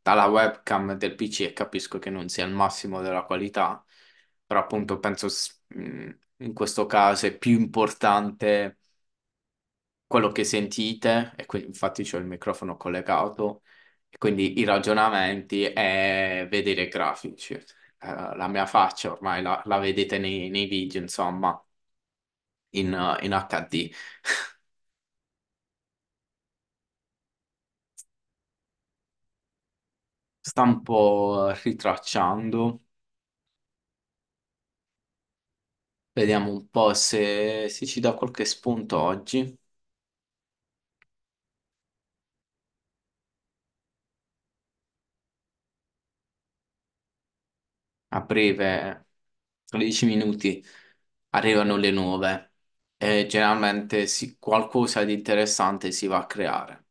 A: dalla webcam del PC e capisco che non sia il massimo della qualità, però appunto penso mm, in questo caso è più importante quello che sentite, e quindi infatti c'è il microfono collegato, quindi i ragionamenti è vedere i grafici. Eh, la mia faccia ormai la, la vedete nei, nei video, insomma, in, eh, in HD. Sta un po' ritracciando. Vediamo un po' se, se ci dà qualche spunto oggi. a breve, 15 minuti, arrivano le nuove e generalmente si- qualcosa di interessante si va a creare.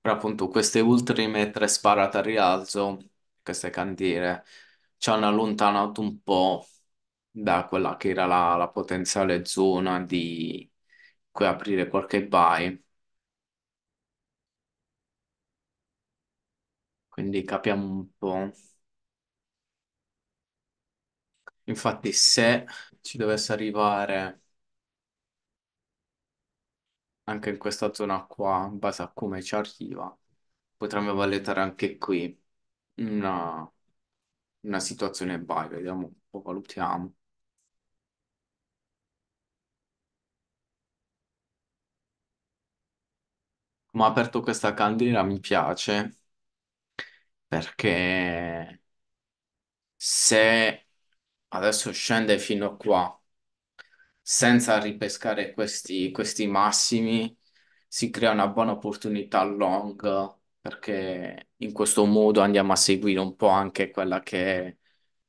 A: Però appunto queste ultime tre sparate a rialzo, queste candiere, ci hanno allontanato un po' da quella che era la, la potenziale zona di cui aprire qualche buy. Quindi capiamo un po'. Infatti, se ci dovesse arrivare anche in questa zona qua, in base a come ci arriva, potremmo valutare anche qui una, una situazione by, vediamo un po', valutiamo. Come ha aperto questa candela mi piace perché se adesso scende fino a qua, senza ripescare questi, questi massimi, si crea una buona opportunità long perché in questo modo andiamo a seguire un po' anche quella che è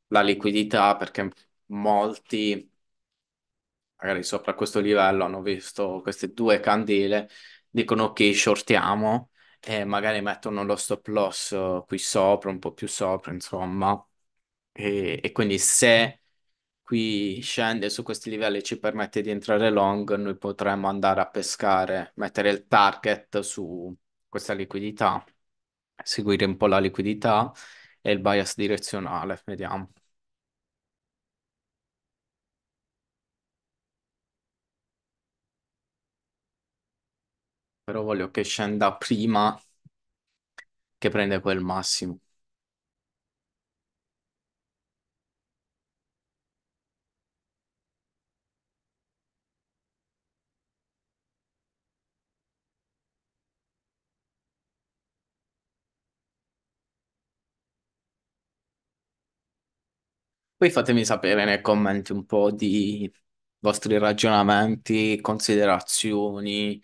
A: la liquidità perché molti magari sopra questo livello hanno visto queste due candele dicono ok shortiamo e magari mettono lo stop loss eh, qui sopra un po' più sopra insomma e, e quindi se qui scende su questi livelli e ci permette di entrare long, noi potremmo andare a pescare, mettere il target su questa liquidità, seguire un po' la liquidità e il bias direzionale, vediamo. Però voglio che scenda prima che prenda quel massimo. Poi fatemi sapere nei commenti un po' di vostri ragionamenti, considerazioni.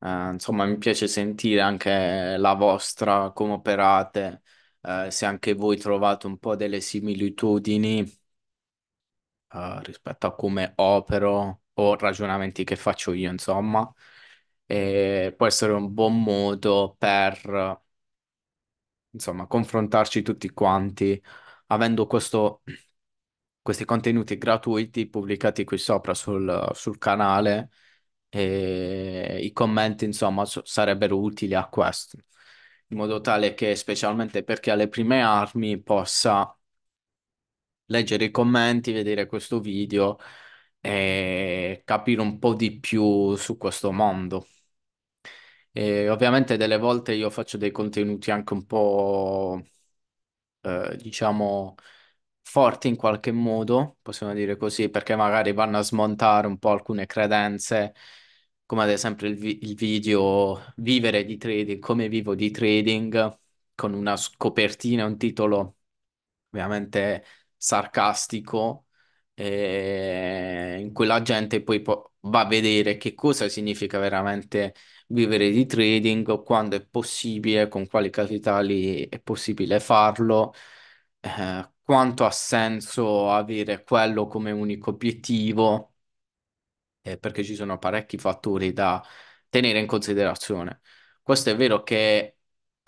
A: Eh, insomma, mi piace sentire anche la vostra, come operate, eh, se anche voi trovate un po' delle similitudini, eh, rispetto a come opero o ragionamenti che faccio io, insomma. E può essere un buon modo per, insomma, confrontarci tutti quanti avendo questo questi contenuti gratuiti pubblicati qui sopra sul, sul canale e i commenti insomma sarebbero utili a questo in modo tale che specialmente per chi ha le prime armi possa leggere i commenti, vedere questo video e capire un po' di più su questo mondo. E ovviamente delle volte io faccio dei contenuti anche un po', eh, diciamo, forti in qualche modo, possiamo dire così, perché magari vanno a smontare un po' alcune credenze, come ad esempio il, vi- il video Vivere di trading, come vivo di trading, con una s- copertina, un titolo ovviamente sarcastico, eh, in cui la gente poi va a vedere che cosa significa veramente vivere di trading, quando è possibile, con quali capitali è possibile farlo, eh, quanto ha senso avere quello come unico obiettivo, eh, perché ci sono parecchi fattori da tenere in considerazione. Questo è vero che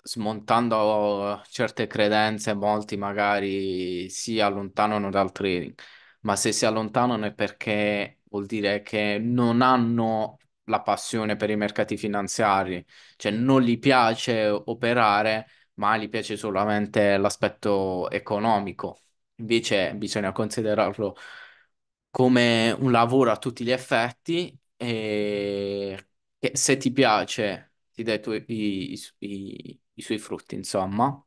A: smontando eh, certe credenze, molti magari si allontanano dal trading, ma se si allontanano è perché vuol dire che non hanno la passione per i mercati finanziari, cioè non gli piace operare ma gli piace solamente l'aspetto economico. Invece bisogna considerarlo come un lavoro a tutti gli effetti e che se ti piace ti dai i, i- i i- i suoi frutti, insomma,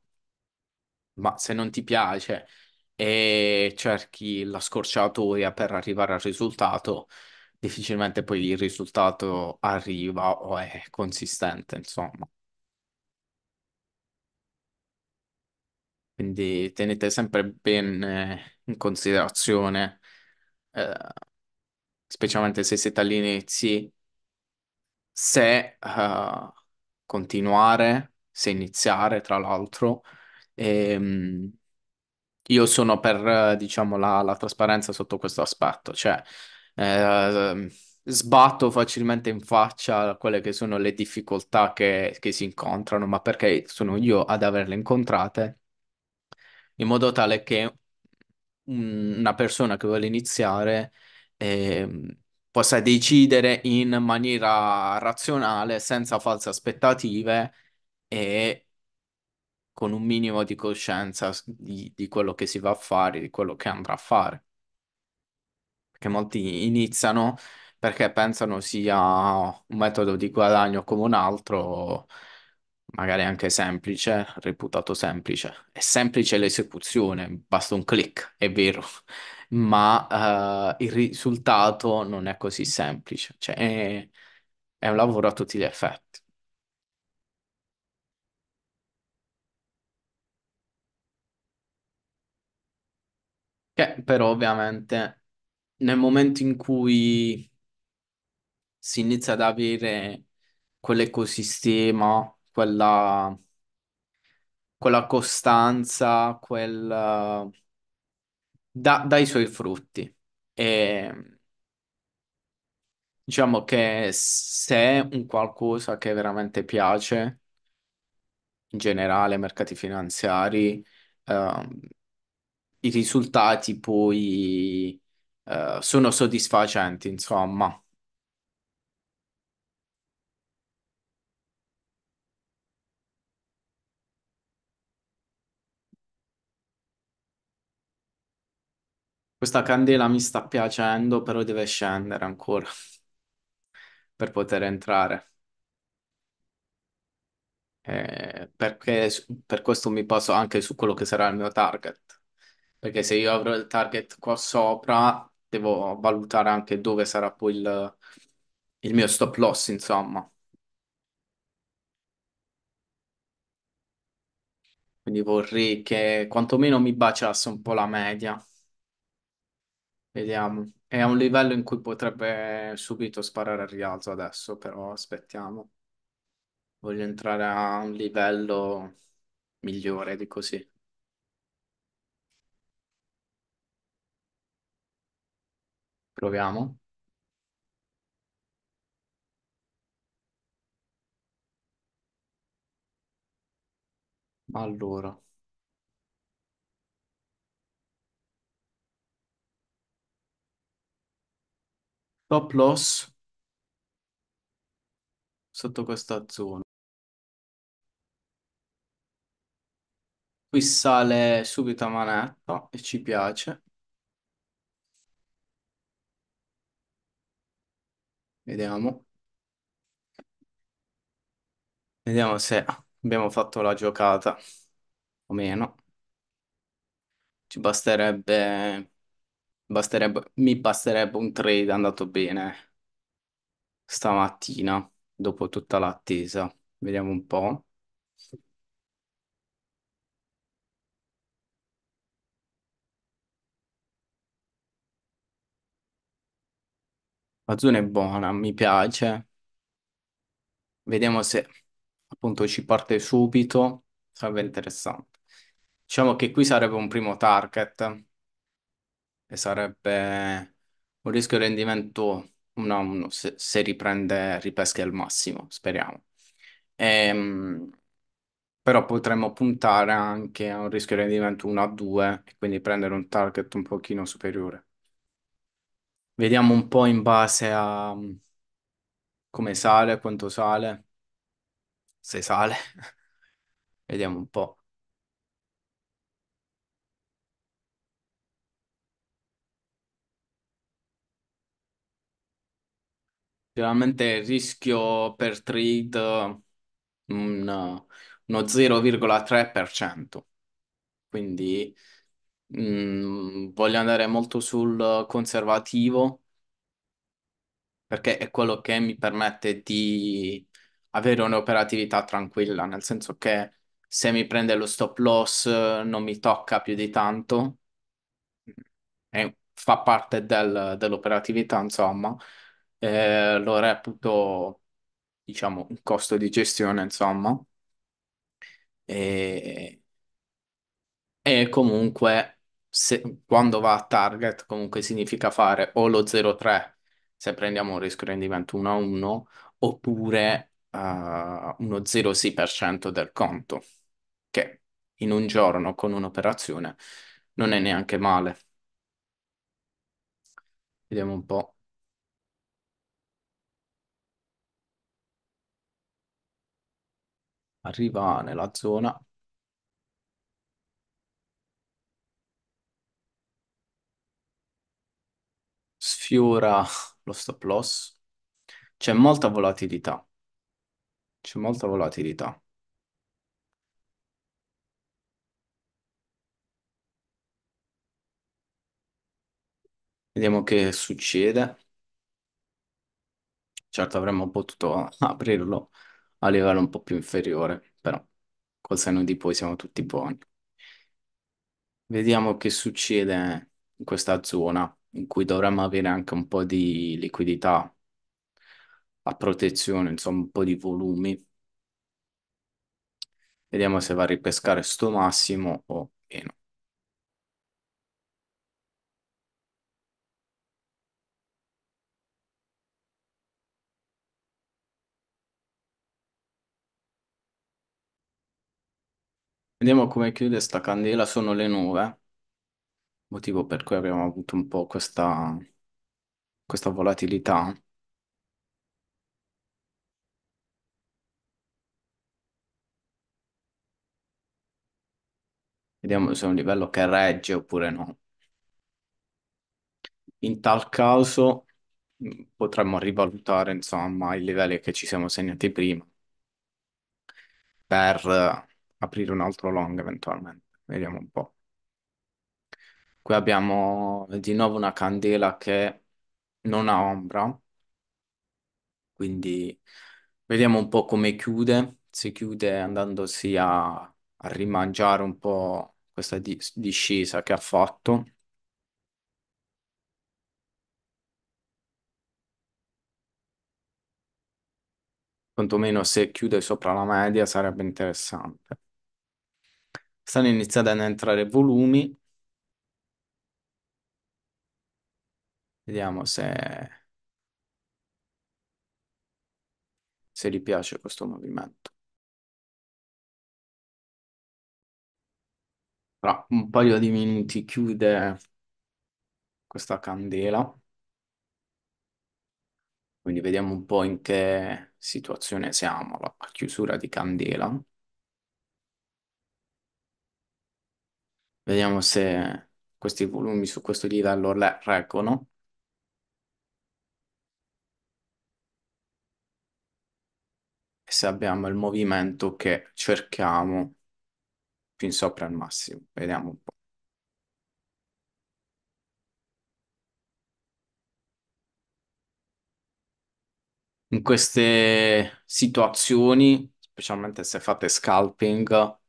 A: ma se non ti piace e cerchi la scorciatoia per arrivare al risultato, difficilmente poi il risultato arriva o è consistente, insomma. Quindi tenete sempre ben in considerazione, eh, specialmente se siete agli inizi, se eh, continuare, se iniziare, tra l'altro. Ehm, io sono per, diciamo, la, la trasparenza sotto questo aspetto, cioè eh, sbatto facilmente in faccia quelle che sono le difficoltà che, che si incontrano, ma perché sono io ad averle incontrate in modo tale che una persona che vuole iniziare ehm, possa decidere in maniera razionale, senza false aspettative e con un minimo di coscienza di, di quello che si va a fare, di quello che andrà a fare. Perché molti iniziano perché pensano sia un metodo di guadagno come un altro magari anche semplice, reputato semplice. È semplice l'esecuzione, basta un click, è vero, ma eh, il risultato non è così semplice, cioè è, è un lavoro a tutti gli effetti. Che però ovviamente nel momento in cui si inizia ad avere quell'ecosistema quella, quella costanza, quel, dà i suoi frutti. E diciamo che se è un qualcosa che veramente piace, in generale, mercati finanziari, ehm, i risultati poi eh, sono soddisfacenti, insomma. Questa candela mi sta piacendo, però deve scendere ancora per poter entrare. Eh, perché per questo mi baso anche su quello che sarà il mio target. Perché se io avrò il target qua sopra, devo valutare anche dove sarà poi il, il mio stop loss, insomma. Quindi vorrei che quantomeno mi baciasse un po' la media. Vediamo. È a un livello in cui potrebbe subito sparare al rialzo adesso, però aspettiamo. Voglio entrare a un livello migliore di così. Proviamo. Allora. stop loss sotto questa zona. Qui sale subito a manetta e ci piace. Vediamo. Vediamo se abbiamo fatto la giocata o meno. Ci basterebbe Basterebbe- mi basterebbe un trade andato bene stamattina, dopo tutta l'attesa. Vediamo un po'. La zona è buona, mi piace. Vediamo se appunto ci parte subito. Sarebbe interessante. Diciamo che qui sarebbe un primo target e sarebbe un rischio rendimento uno a uno se, se riprende, ripesca al massimo, speriamo. Ehm, però potremmo puntare anche a un rischio rendimento 1 a 2 e quindi prendere un target un pochino superiore. Vediamo un po' in base a mm, come sale, quanto sale, se sale. Vediamo un po'. Sicuramente il rischio per trade uno 0,3%, quindi mm, voglio andare molto sul conservativo perché è quello che mi permette di avere un'operatività tranquilla, nel senso che se mi prende lo stop loss non mi tocca più di tanto e fa parte del- dell'operatività, insomma eh, lo reputo, diciamo, un costo di gestione, insomma, e, e comunque se- quando va a target comunque significa fare o lo 0,3 se prendiamo un rischio rendimento 1 a 1 oppure eh, uno 0,6% del conto, che in un giorno con un'operazione non è neanche male. Vediamo un po'. arriva nella zona, sfiora lo stop loss, c'è molta volatilità, c'è molta volatilità. Vediamo che succede. Certo avremmo potuto aprirlo a livello un po' più inferiore, però col senno di poi siamo tutti buoni. Vediamo che succede in questa zona in cui dovremmo avere anche un po' di liquidità a protezione, insomma un po' di volumi. Vediamo se va a ripescare sto massimo o meno. Vediamo come chiude sta candela, sono le nove, motivo per cui abbiamo avuto un po' questa, questa volatilità. Vediamo se è un livello che regge oppure no. In tal caso mm, potremmo rivalutare insomma i livelli che ci siamo segnati prima per aprire un altro long eventualmente, vediamo un po'. Qui abbiamo di nuovo una candela che non ha ombra, quindi vediamo un po' come chiude, si chiude andandosi a, a rimangiare un po' questa dis discesa che ha fatto. quantomeno se chiude sopra la media sarebbe interessante stanno iniziando ad entrare volumi. Vediamo
B: se, se gli piace questo movimento. Tra un paio di minuti chiude questa candela.
A: Quindi vediamo un po' in che situazione siamo la chiusura di candela. Vediamo se questi volumi su questo livello reggono. se abbiamo il movimento che cerchiamo fin sopra al massimo. Vediamo un po'. In queste situazioni, specialmente se fate scalping,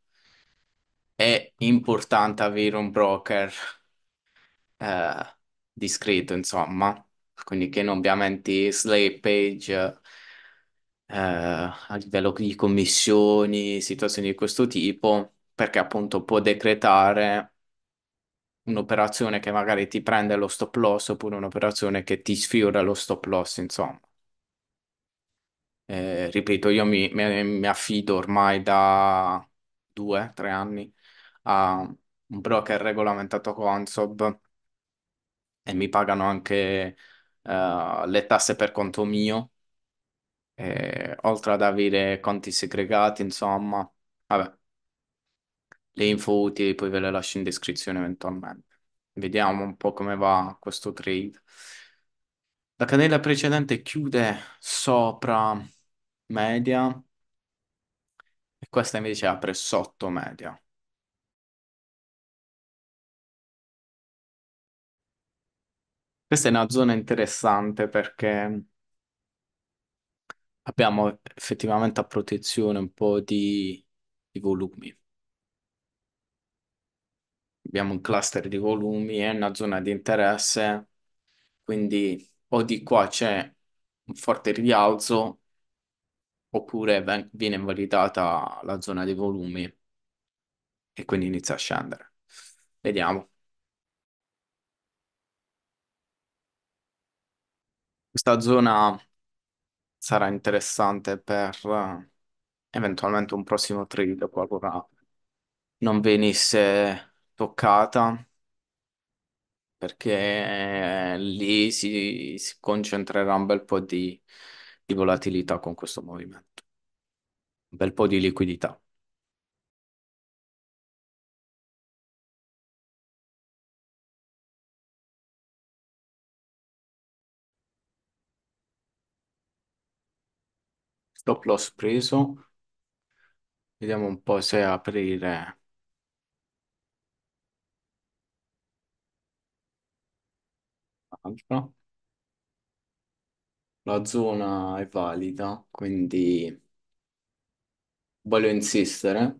A: importante avere un broker eh, discreto, insomma, quindi che non ovviamente slay page eh, a livello di commissioni, situazioni di questo tipo, perché appunto può decretare un'operazione che magari ti prende lo stop loss oppure un'operazione che ti sfiora lo stop loss, insomma. Eh, ripeto, io mi, mi, mi affido ormai da due, tre anni a un broker regolamentato Consob e mi pagano anche eh, le tasse per conto mio, e, oltre ad avere conti segregati, insomma, vabbè, le info utili poi ve le lascio in descrizione eventualmente. Vediamo un po' come va questo trade. La candela precedente chiude sopra media
B: e questa invece apre sotto media. Questa è una zona
A: interessante perché abbiamo effettivamente a protezione un po' di, di volumi. Abbiamo un cluster di volumi, è una zona di interesse, quindi o di qua c'è un forte rialzo oppure viene invalidata la zona dei volumi e quindi inizia a scendere. Vediamo. Questa zona sarà interessante per eh, eventualmente un prossimo trade, qualora non venisse toccata, perché eh, lì si, si concentrerà un bel po' di di volatilità con questo movimento,
B: un bel po' di liquidità. stop loss preso.
A: Vediamo un po' se aprire. Altro. La zona è valida, quindi voglio insistere.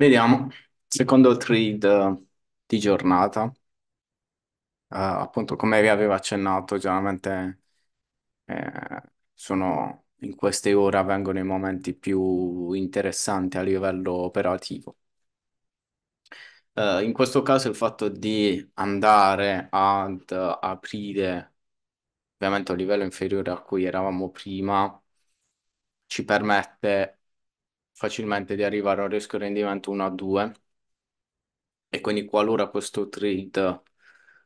A: Vediamo, secondo trade eh, di giornata, eh, appunto come vi avevo accennato, generalmente eh, sono in queste ore avvengono i momenti più interessanti a livello operativo. Eh, in questo caso il fatto di andare ad aprire ovviamente a un livello inferiore a cui eravamo prima ci permette facilmente di arrivare a un rischio rendimento 1 a 2 e quindi qualora questo trade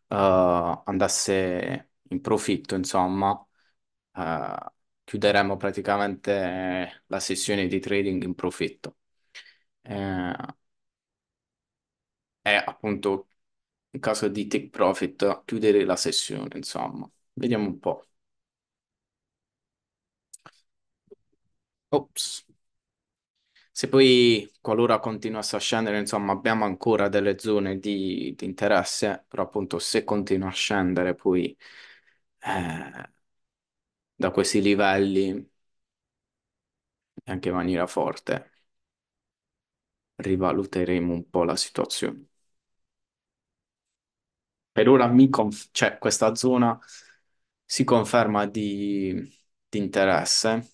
A: uh, andasse in profitto, insomma, uh, chiuderemmo praticamente la sessione di trading in profitto. Eh, è appunto in caso di take profit chiudere la sessione, insomma. Vediamo un po'. Oops. Se poi qualora continuasse a scendere, insomma, abbiamo ancora delle zone di, di interesse, però appunto se continua a scendere poi eh, da questi livelli, anche in maniera forte, rivaluteremo un po' la situazione. Per ora mi conf- cioè, questa zona si conferma di, di interesse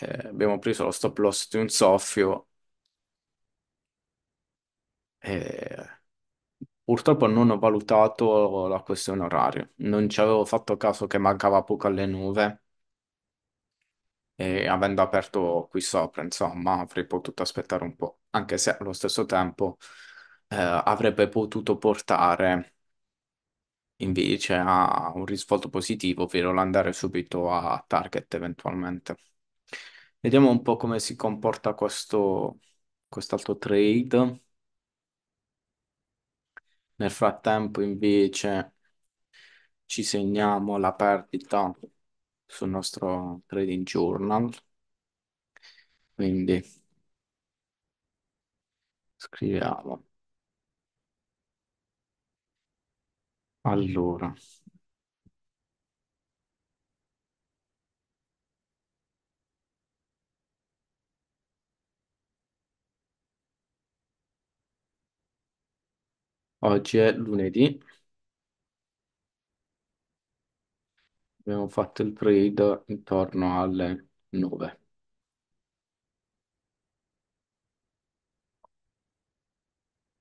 A: eh, abbiamo preso lo stop loss di un soffio e eh, purtroppo non ho valutato la questione orario, non ci avevo fatto caso che mancava poco alle nove e avendo aperto qui sopra, insomma, avrei potuto aspettare un po', anche se allo stesso tempo eh, avrebbe potuto portare invece a un risvolto positivo, ovvero l'andare subito a target eventualmente. Vediamo un po' come si comporta questo quest'altro trade. Nel frattempo, invece, ci segniamo la perdita sul nostro trading journal. Quindi scriviamo.
B: Allora.
A: Oggi è lunedì, abbiamo fatto il trade intorno alle nove.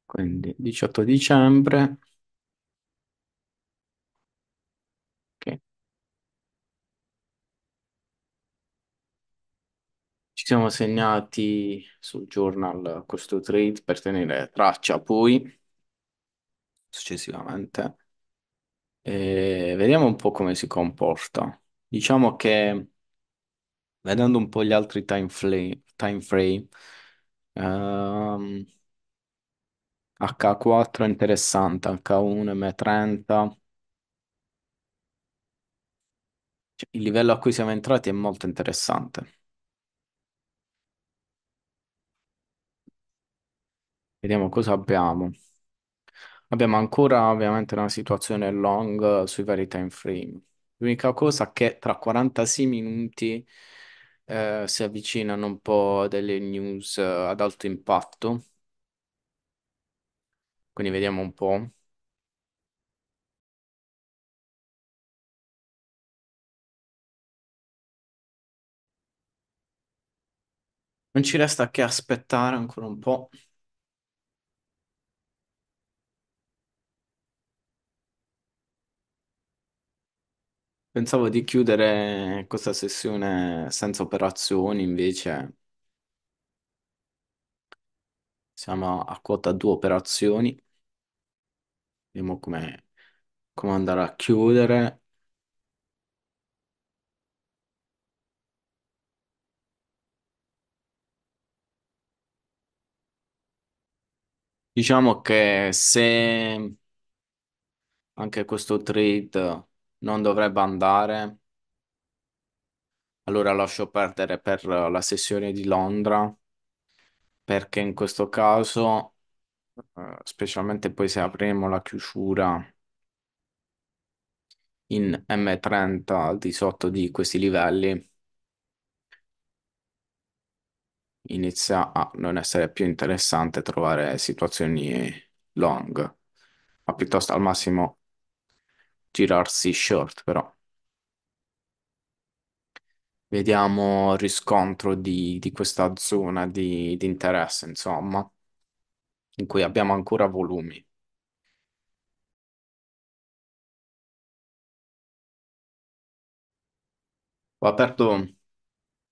A: Quindi 18 dicembre, ci siamo segnati sul journal questo trade per tenere traccia poi successivamente. E vediamo un po' come si comporta. Diciamo che vedendo un po' gli altri time, fla- time frame, ehm, H4 è interessante, H1 M30. Cioè, il livello a cui siamo entrati è molto interessante. Vediamo cosa abbiamo. Abbiamo ancora ovviamente una situazione long sui vari time frame. L'unica cosa è che tra 46 minuti eh, si avvicinano un po' delle news eh, ad alto impatto,
B: quindi vediamo un po'. Non ci resta che aspettare ancora un po'.
A: Pensavo di chiudere questa sessione senza operazioni, invece siamo a quota due operazioni. Vediamo come, come andare a chiudere. Diciamo che se anche questo trade. Non dovrebbe andare. Allora lascio perdere per la sessione di Londra, perché in questo caso, eh, specialmente poi se avremo la chiusura in M30 al di sotto di questi livelli, inizia a non essere più interessante trovare situazioni long, ma piuttosto al massimo girarsi short però. Vediamo il riscontro di, di questa zona di, di interesse, insomma, in cui abbiamo
B: ancora volumi. Ho aperto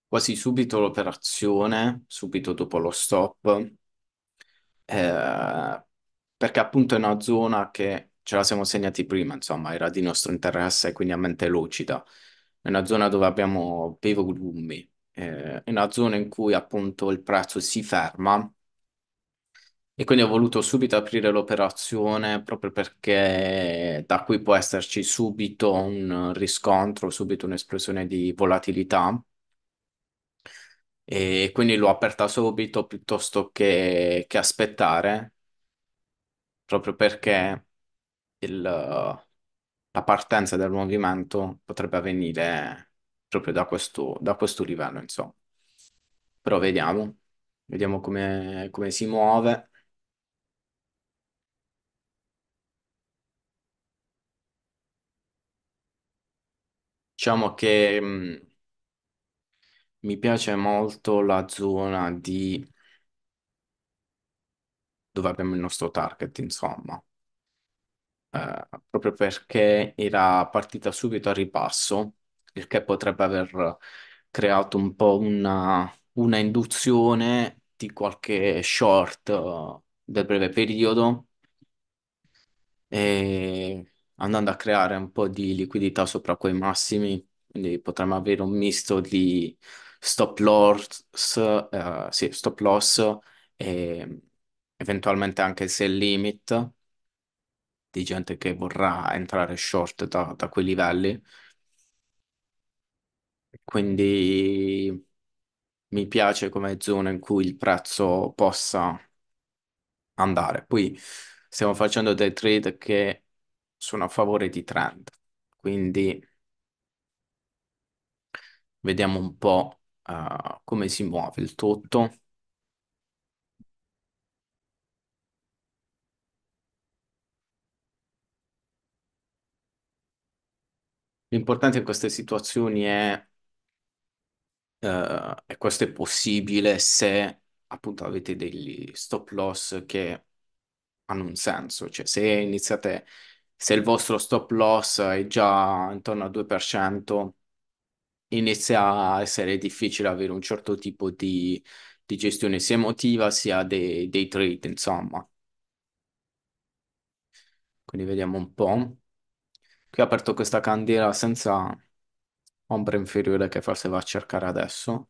B: quasi subito
A: l'operazione, subito dopo lo stop, eh, perché appunto è una zona che ce la siamo segnati prima, insomma, era di nostro interesse, quindi a mente lucida. È una zona dove abbiamo bei volumi, eh, è una zona in cui appunto il prezzo si ferma e quindi ho voluto subito aprire l'operazione proprio perché da qui può esserci subito un riscontro, subito un'espressione di volatilità e quindi l'ho aperta subito piuttosto che, che aspettare, proprio perché il, la partenza del movimento potrebbe avvenire proprio da questo, da questo livello, insomma. Però vediamo, vediamo come, come si muove. Diciamo che mh, mm, mi piace molto la zona di dove abbiamo il nostro target, insomma. Eh, proprio perché era partita subito a ripasso, il che potrebbe aver creato un po' una, una induzione di qualche short eh, del breve periodo e andando a creare un po' di liquidità sopra quei massimi, quindi potremmo avere un misto di stop loss, eh, sì, stop loss e eventualmente anche sell limit di gente che vorrà entrare short da, da quei livelli. Quindi mi piace come zona in cui il prezzo possa andare. Poi stiamo facendo dei trade che sono a favore di trend, quindi vediamo un po' uh, come si muove il tutto. L'importante in queste situazioni è, eh, e questo è possibile se appunto avete degli stop loss che hanno un senso, cioè se iniziate, se il vostro stop loss è già intorno al 2%, inizia a essere difficile avere un certo tipo di, di gestione sia emotiva sia dei, dei trade, insomma. Quindi vediamo un po'. Qui ho aperto questa candela senza ombra inferiore che forse va a cercare adesso.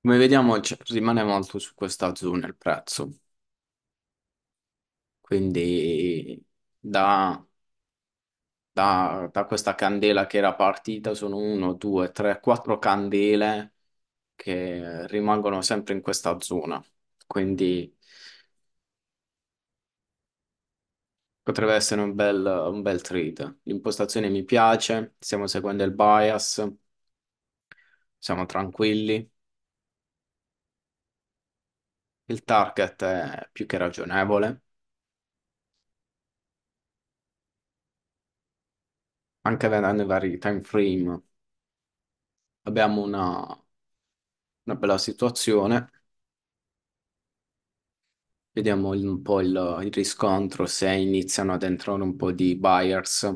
A: Come vediamo cioè, rimane molto su questa zona il prezzo. Quindi da, da, da, questa candela che era partita sono 1, 2, 3, 4 candele che rimangono sempre in questa zona. Quindi Potrebbe essere un bel, un bel trade. L'impostazione mi piace, stiamo seguendo il bias, siamo tranquilli. Il target è più che ragionevole. Anche vedendo i vari time frame abbiamo una, una bella situazione. Vediamo un po' il, il riscontro se iniziano ad entrare un po' di buyers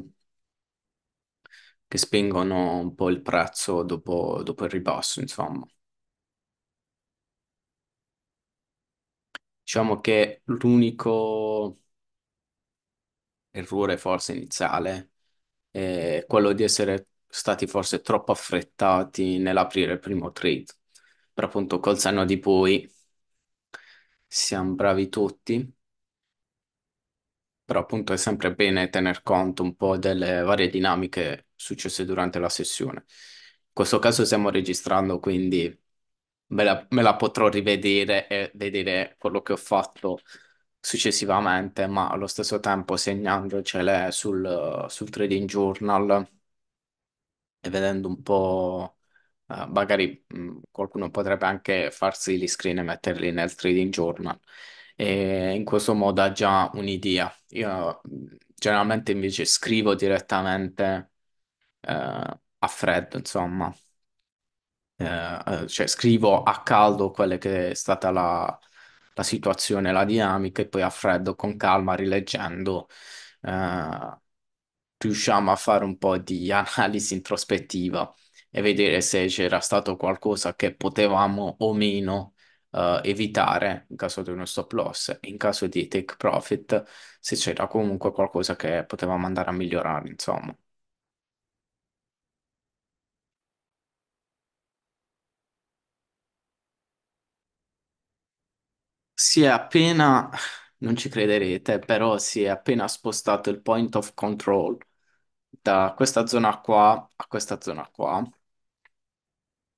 A: che spingono un po' il prezzo dopo, dopo il ribasso, insomma. Diciamo che l'unico errore forse iniziale è quello di essere stati forse troppo affrettati nell'aprire il primo trade, però appunto col senno di poi siamo bravi tutti, però appunto è sempre bene tener conto un po' delle varie dinamiche successe durante la sessione. In questo caso stiamo registrando, quindi me la, me la potrò rivedere e vedere quello che ho fatto successivamente, ma allo stesso tempo segnandocele sul, sul trading journal e vedendo un po' Eh, magari mh, mhmm, qualcuno potrebbe anche farsi gli screen e metterli nel trading journal e in questo modo ha già un'idea. Io mhmm, generalmente invece scrivo direttamente eh, a freddo, insomma, eh, eh, cioè scrivo a caldo quella che è stata la, la situazione, la dinamica e poi a freddo, con calma, rileggendo. eh, riusciamo a fare un po' di analisi introspettiva e vedere se c'era stato qualcosa che potevamo o meno uh, evitare in caso di uno stop loss, in caso di take profit, se c'era comunque qualcosa che potevamo andare a migliorare, insomma.
B: Si è appena,
A: non ci crederete, però si è appena spostato il point of control da questa zona qua a questa zona qua.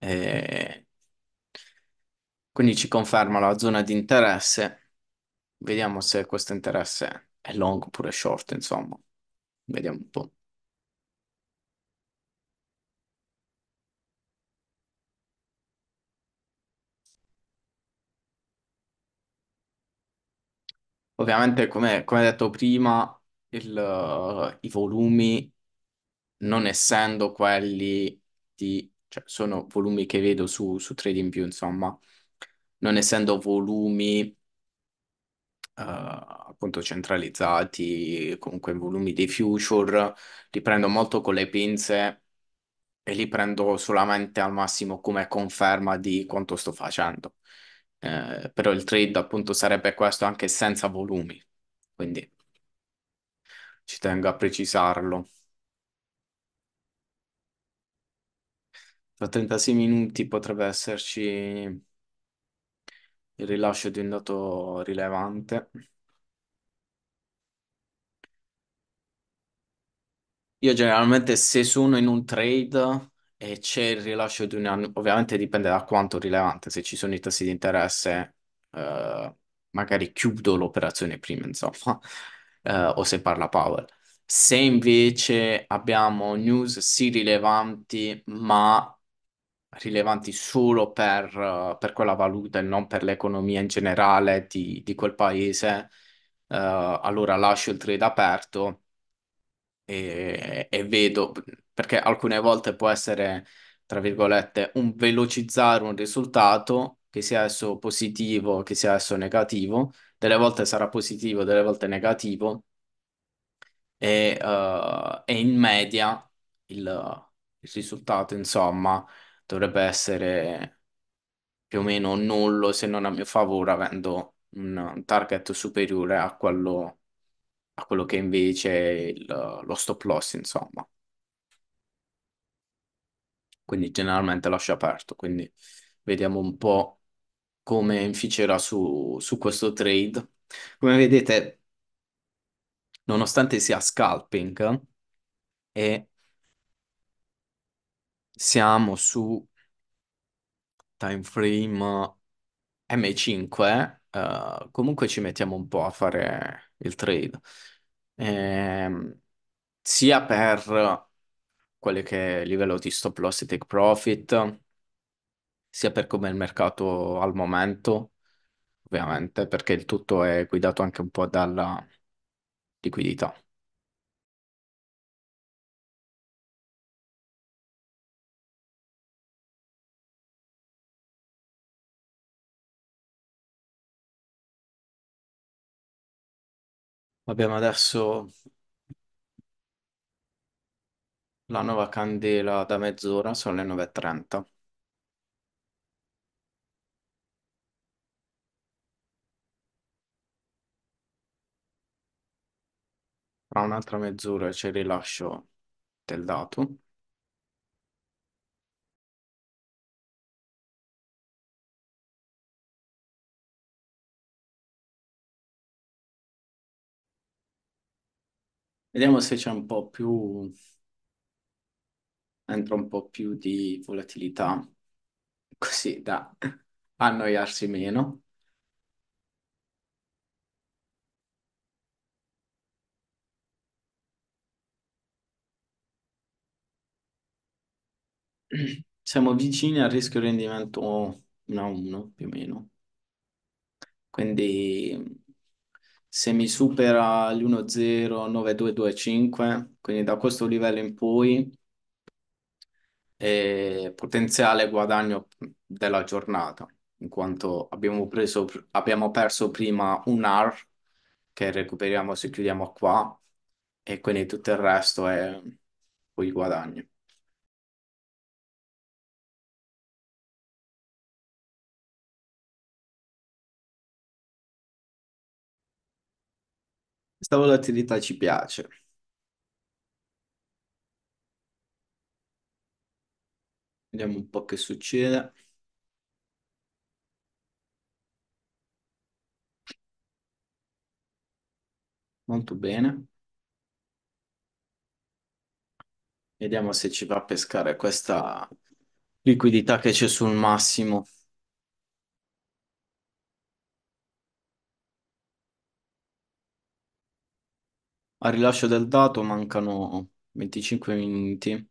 A: E quindi ci conferma la zona di interesse. Vediamo se questo interesse è long oppure short, insomma. Vediamo un po'. Ovviamente, come, come detto prima, il, uh, i volumi non essendo quelli di, cioè sono volumi che vedo su, su TradingView, insomma, non essendo volumi eh, appunto centralizzati, comunque volumi dei future, li prendo molto con le pinze e li prendo solamente al massimo come conferma di quanto sto facendo. Eh, però il trade appunto sarebbe questo anche senza volumi, quindi ci tengo a precisarlo. da 36 minuti potrebbe esserci il rilascio di un dato rilevante. Io generalmente se sono in un trade e c'è il rilascio di un... ovviamente dipende da quanto rilevante, se ci sono i tassi di interesse, eh, magari chiudo l'operazione prima, insomma, eh, o se parla Powell. Se invece abbiamo news sì rilevanti, ma rilevanti solo per, per quella valuta e non per l'economia in generale di, di quel paese, eh, allora lascio il trade aperto e, e vedo, perché alcune volte può essere, tra virgolette, un velocizzare un risultato, che sia esso positivo, che sia esso negativo, delle volte sarà positivo, delle volte negativo. E, uh, e, in media il, il risultato, insomma, dovrebbe essere più o meno nullo se non a mio favore, avendo un target superiore a quello, a quello che invece è il- lo stop loss, insomma. Quindi generalmente lascio aperto. Quindi vediamo un po' come inficerà su, su questo trade. Come vedete, nonostante sia scalping, è eh, siamo su time frame M5, eh, comunque ci mettiamo un po' a fare il trade, Ehm, sia per quello che è il livello di stop loss e take profit, sia per come è il mercato al momento, ovviamente, perché il tutto è guidato
B: anche un po' dalla liquidità. Abbiamo adesso
A: la nuova candela da mezz'ora, sono le 9.30.
B: Tra un'altra mezz'ora c'è il rilascio del dato. Vediamo se c'è un po' più,
A: entra un po' più di volatilità, così da annoiarsi meno. Siamo vicini al rischio rendimento 1 a 1 più o meno. Quindi se mi supera l'1-0-9-2-2-5, quindi da questo livello in poi, è eh, potenziale guadagno della giornata, in quanto abbiamo preso, abbiamo perso prima un AR
B: che recuperiamo se chiudiamo qua, e quindi tutto il resto è poi guadagno. Questa volatilità ci piace.
A: Vediamo un po' che succede. Molto bene. Vediamo se ci va a pescare questa liquidità che c'è sul massimo. Al rilascio del dato mancano 25 minuti.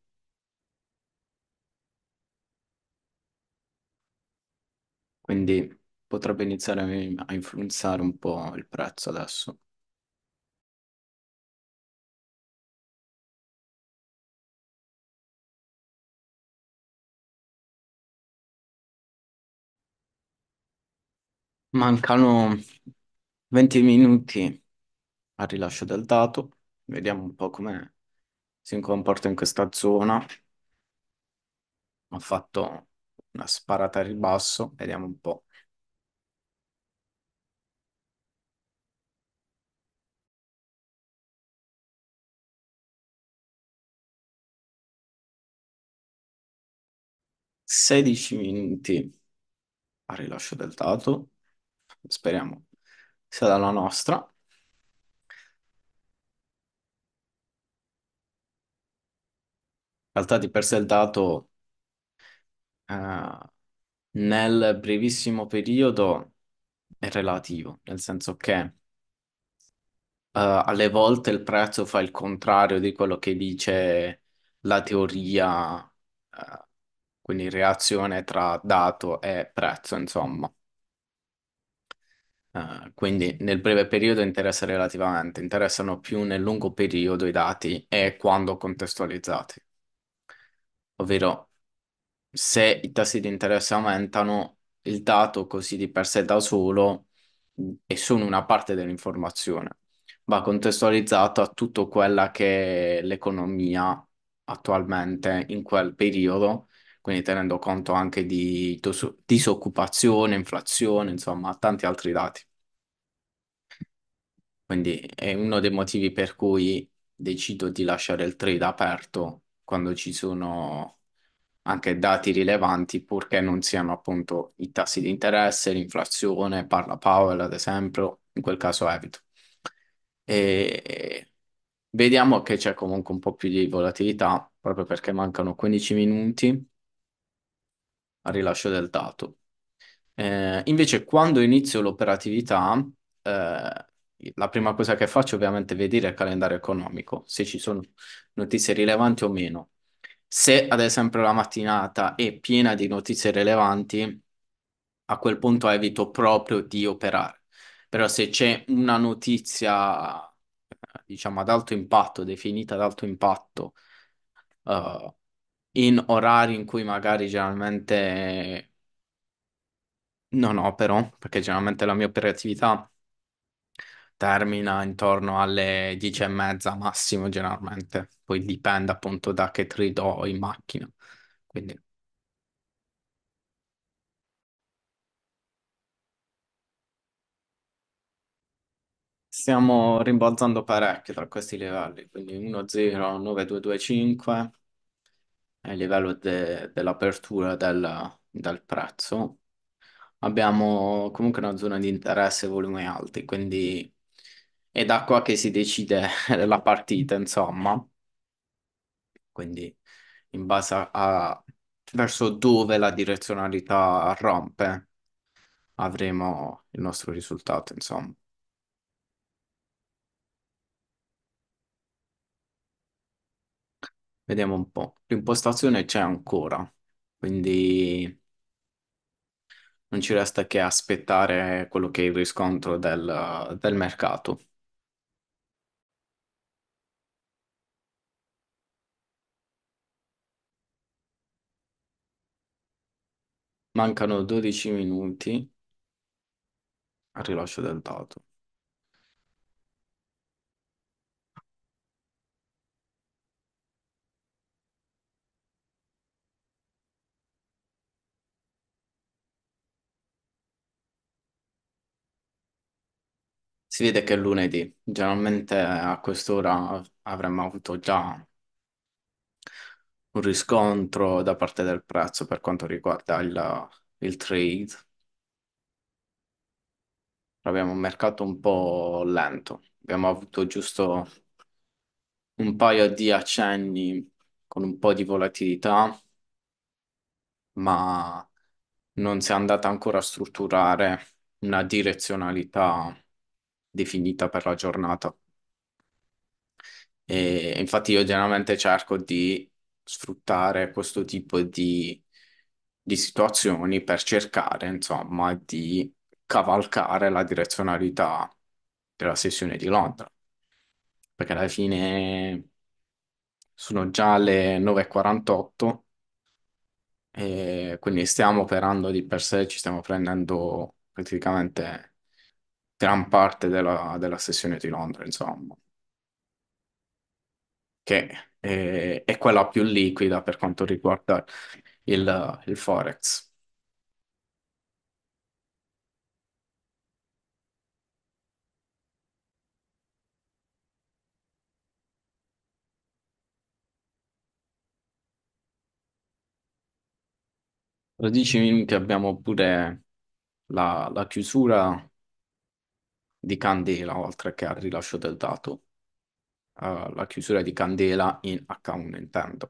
B: Quindi potrebbe iniziare a influenzare un po' il prezzo adesso. Mancano 20
A: minuti al rilascio del dato. Vediamo un po' come si comporta in questa zona. Ho fatto una sparata a
B: ribasso, vediamo un po'. Sedici minuti al rilascio del dato, speriamo sia dalla nostra.
A: realtà di per sé il dato eh, nel brevissimo periodo è relativo, nel senso che Uh, alle volte il prezzo fa il contrario di quello che dice la teoria, uh, quindi reazione tra dato e prezzo, insomma. Uh, quindi nel breve periodo interessa relativamente, interessano più nel lungo periodo i dati e quando contestualizzati ovvero se i tassi di interesse aumentano, il dato così di per sé da solo è solo una parte dell'informazione, va contestualizzato a tutto quella che è l'economia attualmente in quel periodo, quindi tenendo conto anche di disoccupazione, inflazione, insomma, tanti altri dati. Quindi è uno dei motivi per cui decido di lasciare il trade aperto quando ci sono anche dati rilevanti, purché non siano appunto i tassi di interesse, l'inflazione, parla Powell ad esempio, in quel caso evito. E vediamo che c'è comunque un po' più di volatilità, proprio perché mancano 15 minuti al rilascio del dato. Eh, invece quando inizio l'operatività, eh, la prima cosa che faccio ovviamente è vedere il calendario economico, se ci sono notizie rilevanti o meno. Se ad esempio la mattinata è piena di notizie rilevanti, a quel punto evito proprio di operare. Però se c'è una notizia, eh, diciamo, ad alto impatto, definita ad alto impatto, uh, in orari in cui magari generalmente non opero, perché generalmente la mia operatività termina intorno alle dieci e mezza massimo generalmente, poi dipende appunto da che trade ho in macchina. Quindi stiamo rimbalzando parecchio tra questi livelli, quindi 1,09225 è il livello de- dell'apertura del del prezzo. Abbiamo comunque una zona di interesse e volumi alti, quindi è da qua che si decide la partita, insomma. Quindi in base a verso dove la direzionalità rompe, avremo il nostro risultato, insomma. Vediamo un po'. L'impostazione c'è ancora, quindi non ci resta che aspettare quello che è il riscontro del, del mercato. Mancano 12 minuti al rilascio del dato. Si vede che è lunedì, generalmente a quest'ora avremmo avuto già un riscontro da parte del prezzo per quanto riguarda il, il trade. Abbiamo un mercato un po' lento. Abbiamo avuto giusto un paio di accenni con un po' di volatilità, ma non si è andata ancora a strutturare una direzionalità definita per la giornata. E infatti io generalmente cerco di sfruttare questo tipo di, di situazioni per cercare, insomma, di cavalcare la direzionalità della sessione di Londra. Perché alla fine sono già le 9.48 e quindi stiamo operando di per sé, ci stiamo prendendo praticamente gran parte della, della sessione di Londra, insomma. Che e, è quella più liquida per quanto riguarda il, il Forex.
B: Tra dieci minuti abbiamo
A: pure la, la chiusura di Candela, oltre che al rilascio del dato la chiusura di candela in H1 intendo.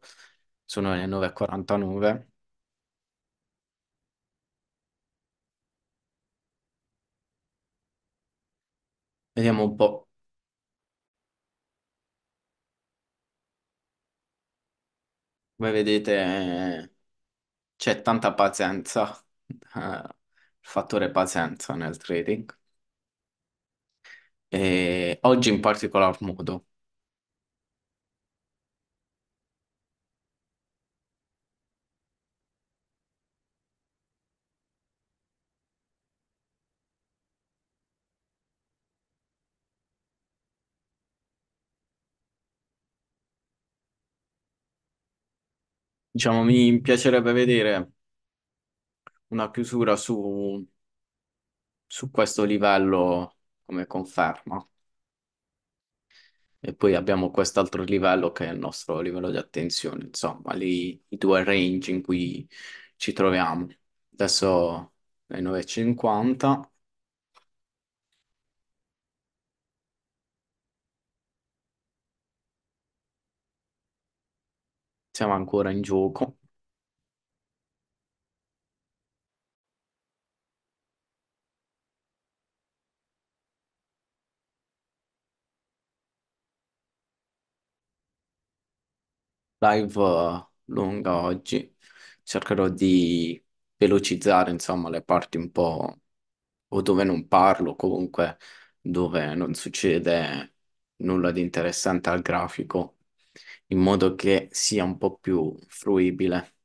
A: Sono le 9.49. Vediamo un po'. Come vedete c'è tanta pazienza, eh, fattore pazienza nel trading. E oggi in particolar modo Diciamo, mi piacerebbe vedere una chiusura su, su questo livello come conferma. E poi abbiamo quest'altro livello che è il nostro livello di attenzione, insomma, lì, i due range in cui ci troviamo. Adesso le 9.50. Siamo ancora in gioco. Live eh, lunga oggi. Cercherò di velocizzare, insomma, le parti un po' o dove non parlo, comunque dove non succede nulla di interessante al grafico in modo che sia un po' più fruibile.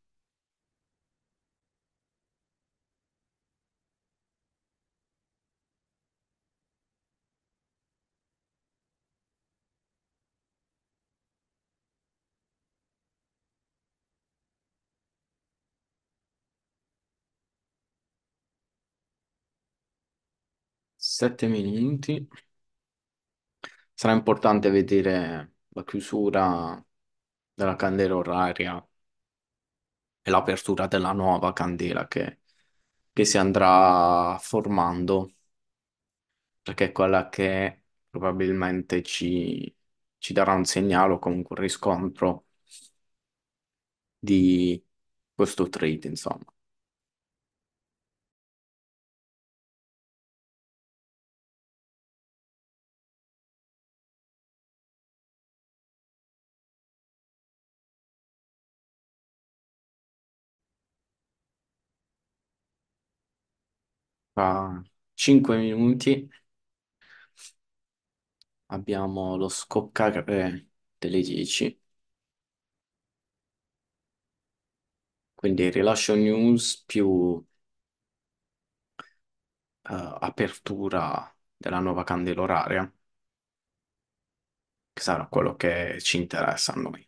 A: Sette minuti. Sarà importante vedere la chiusura della candela oraria e l'apertura della nuova candela che, che si andrà formando, perché è quella che probabilmente ci, ci darà un segnale o comunque un riscontro
B: di questo trade, insomma. Tra 5 minuti
A: abbiamo lo scoccare delle 10, quindi rilascio news più eh, apertura della nuova candela oraria,
B: che sarà quello che ci interessa a noi.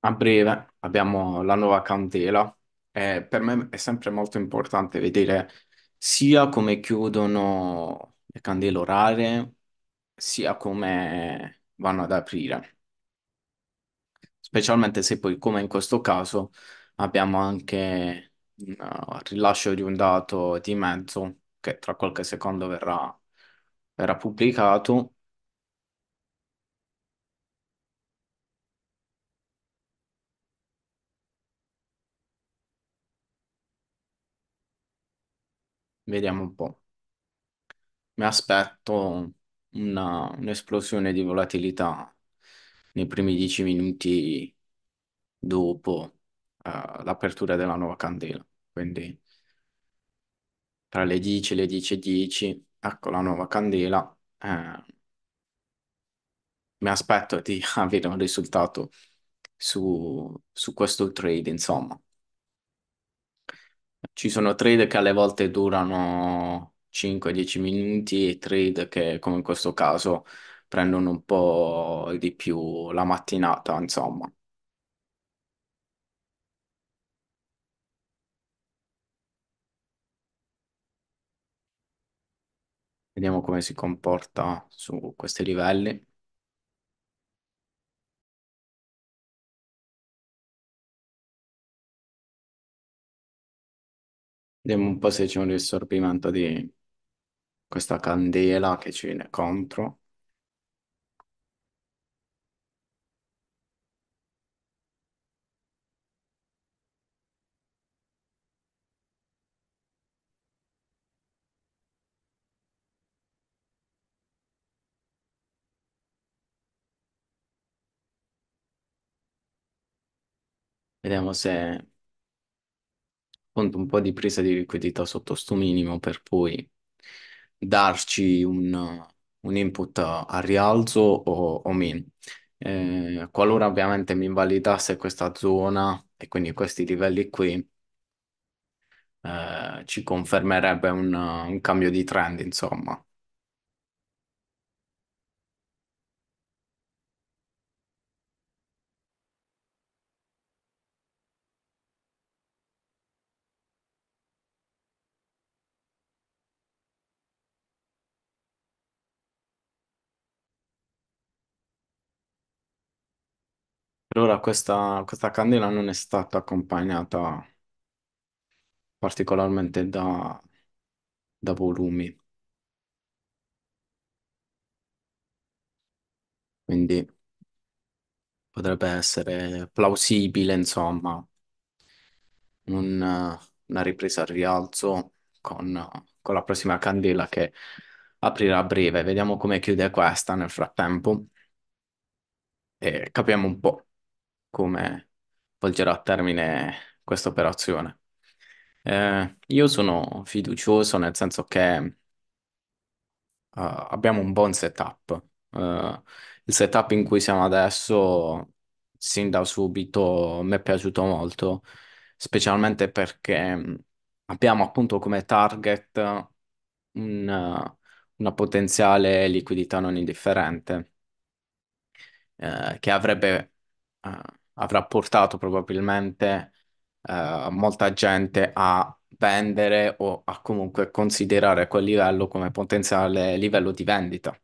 B: A breve abbiamo la nuova candela e per me è sempre
A: molto importante vedere sia come chiudono le candele orarie, sia come vanno ad aprire, specialmente se poi, come in questo caso, abbiamo anche il uh, rilascio di un dato di mezzo che tra qualche secondo verrà verrà pubblicato Vediamo un po'. Mi aspetto una- un'esplosione di volatilità nei primi dieci minuti dopo eh, l'apertura della nuova candela. Quindi tra le 10 e le 10.10, ecco la nuova candela. eh, mi aspetto di avere un risultato su, su questo trade, insomma. Ci sono trade che alle volte durano 5-10 minuti e trade che, come in questo caso, prendono un po' di più la mattinata, insomma. Vediamo come si
B: comporta su questi livelli. Vediamo un po' se c'è un riassorbimento di questa candela che ci
A: viene contro. Vediamo se appunto un po' di presa di liquidità sotto sto minimo per poi darci un, un input a rialzo o, o meno. Eh, qualora ovviamente mi invalidasse questa zona e quindi questi livelli qui, eh, ci confermerebbe un, un cambio di trend, insomma. allora questa, questa candela non è stata accompagnata particolarmente da, da volumi, quindi potrebbe essere plausibile, insomma, un, una ripresa al rialzo con, con la prossima candela che aprirà a breve. Vediamo come chiude questa nel frattempo e capiamo un po' come volgerà a termine questa operazione. Eh, io sono fiducioso nel senso che eh, abbiamo un buon setup. Eh, il setup in cui siamo adesso, sin da subito, mi è piaciuto molto, specialmente perché mm, abbiamo appunto come target un, una potenziale liquidità non indifferente, eh, che avrebbe eh, avrà portato probabilmente eh, molta gente a vendere o a comunque considerare quel livello come potenziale livello di vendita.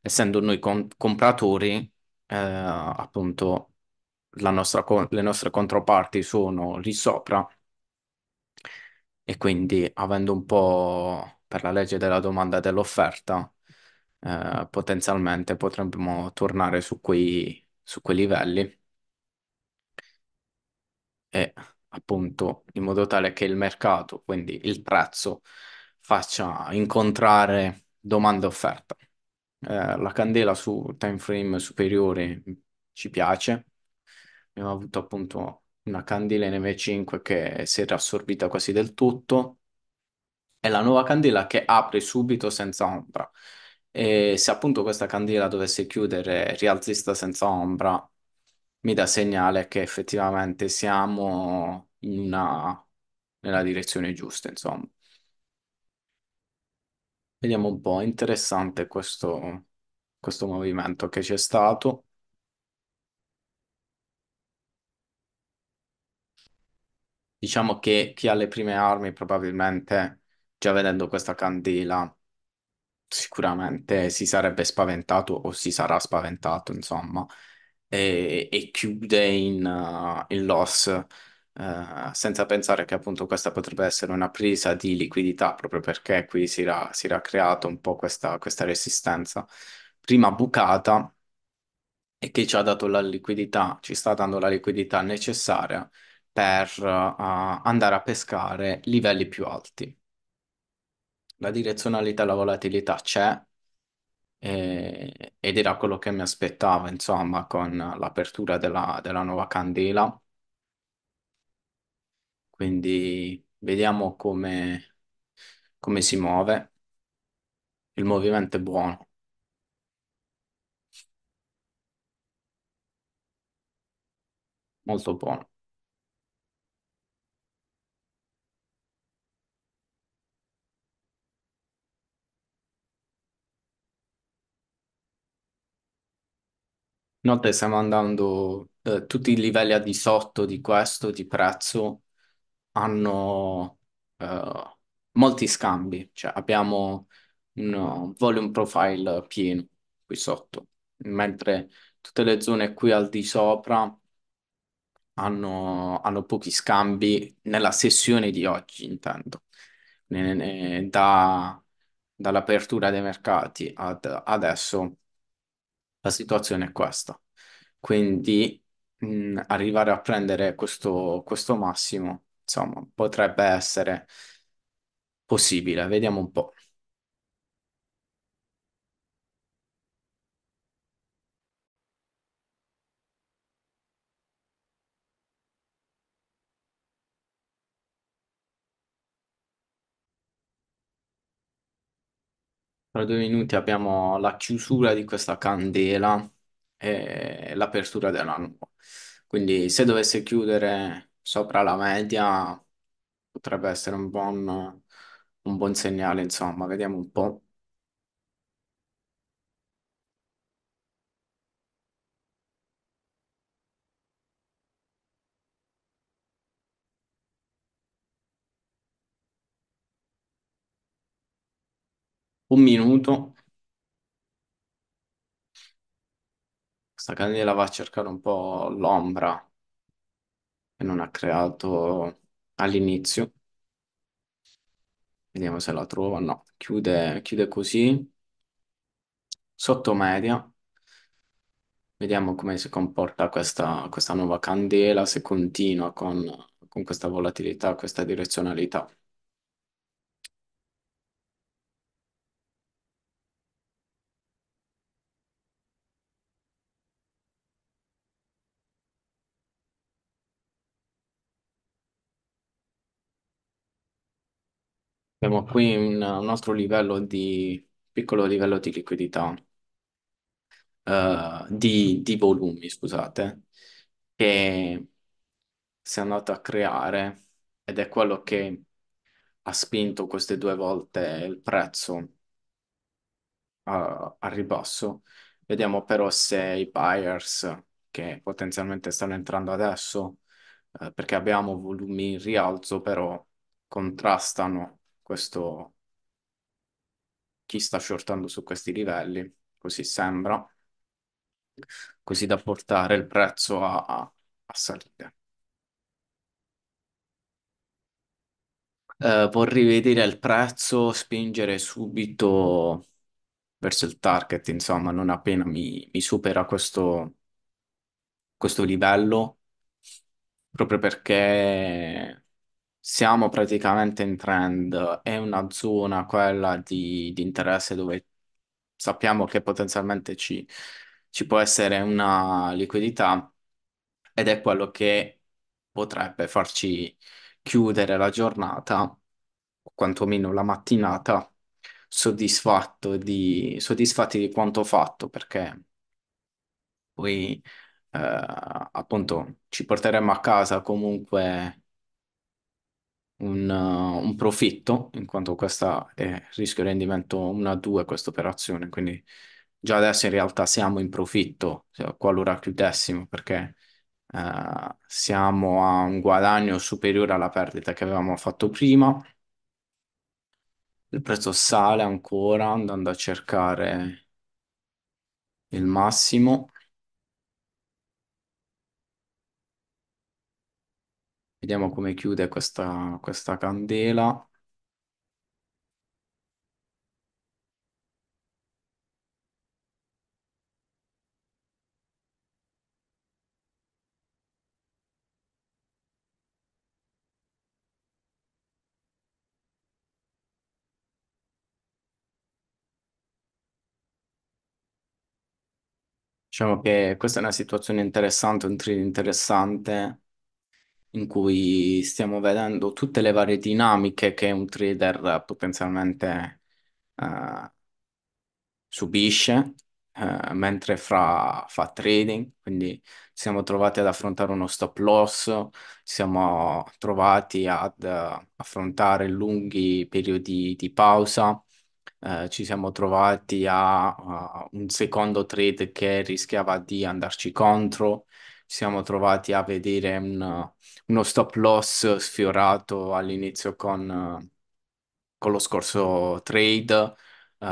A: Essendo noi compratori, eh, appunto, la nostra le nostre controparti sono lì sopra e quindi avendo un po' per la legge della domanda e dell'offerta, eh, potenzialmente potremmo tornare su quei, su quei livelli e appunto in modo tale che il mercato, quindi il prezzo, faccia incontrare domanda e offerta. Eh, la candela su time frame superiore ci piace. Abbiamo avuto appunto una candela in NV5 che si era assorbita quasi del tutto È la nuova candela che apre subito senza ombra. E se appunto questa candela dovesse chiudere rialzista senza ombra, mi dà segnale che effettivamente siamo in una, nella direzione giusta, insomma. Vediamo un po', interessante questo, questo movimento che c'è stato. Diciamo che chi ha le prime armi probabilmente, già vedendo questa candela, sicuramente si sarebbe spaventato o si sarà spaventato, insomma, e, e chiude in, uh, in loss, uh, senza pensare che appunto questa potrebbe essere una presa di liquidità proprio perché qui si era, si era creato un po' questa, questa resistenza. Prima bucata e che ci ha dato la liquidità, ci sta dando la liquidità necessaria per uh, andare a pescare livelli più alti. La direzionalità e la volatilità c'è, eh, ed era quello che mi aspettavo, insomma, con l'apertura della, della nuova candela. Quindi vediamo come, come si muove. Il movimento è buono.
B: Molto buono.
A: Inoltre stiamo andando, eh, tutti i livelli al di sotto di questo, di prezzo, hanno eh, molti scambi, cioè abbiamo un eh, volume profile pieno qui sotto, mentre tutte le zone qui al di sopra hanno, hanno pochi scambi nella sessione di oggi, intendo. Da, dall'apertura dei mercati ad adesso la situazione è questa. Quindi mh, arrivare a prendere questo, questo massimo, insomma, potrebbe essere possibile. Vediamo un po'. Tra due minuti abbiamo la chiusura di questa candela e l'apertura della nuova. Quindi se dovesse chiudere sopra la media potrebbe essere un buon, un buon segnale, insomma, vediamo un po'.
B: Un minuto,
A: questa candela va a cercare un po' l'ombra che non ha creato all'inizio. Vediamo se la trova. No, chiude, chiude così, sotto media. Vediamo come si comporta questa, questa nuova candela, se continua con, con questa volatilità, questa direzionalità. Abbiamo qui un, un altro livello di piccolo livello di liquidità, eh, di, di volumi, scusate, che si è andato a creare ed è quello che ha spinto queste due volte il prezzo a- al ribasso. Vediamo però se i buyers che potenzialmente stanno entrando adesso, eh, perché abbiamo volumi in rialzo, però contrastano questo chi sta shortando su questi livelli, così sembra, così da portare il prezzo a, a, a salire. Eh, vorrei vedere il prezzo spingere subito verso il target, insomma, non appena mi, mi supera questo, questo livello, proprio perché siamo praticamente in trend, è una zona quella di, di interesse dove sappiamo che potenzialmente ci, ci può essere una liquidità ed è quello che potrebbe farci chiudere la giornata, o quantomeno la mattinata, soddisfatto di, soddisfatti di quanto fatto, perché poi eh, appunto ci porteremo a casa comunque un, uh, un profitto, in quanto questa è rischio rendimento 1 a 2 questa operazione, quindi già adesso in realtà siamo in profitto, qualora chiudessimo, perché uh, siamo a un guadagno superiore alla perdita che avevamo fatto prima. Il prezzo sale ancora andando a cercare il massimo. Vediamo come chiude questa, questa candela. Diciamo che questa è una situazione interessante, un thrill interessante in cui stiamo vedendo tutte le varie dinamiche che un trader potenzialmente eh, subisce eh, mentre fra, fa trading, quindi ci siamo trovati ad affrontare uno stop loss, siamo trovati ad eh, affrontare lunghi periodi di pausa, eh, ci siamo trovati a uh, un secondo trade che rischiava di andarci contro siamo trovati a vedere un, uno stop loss sfiorato all'inizio con, con lo scorso trade. Uh,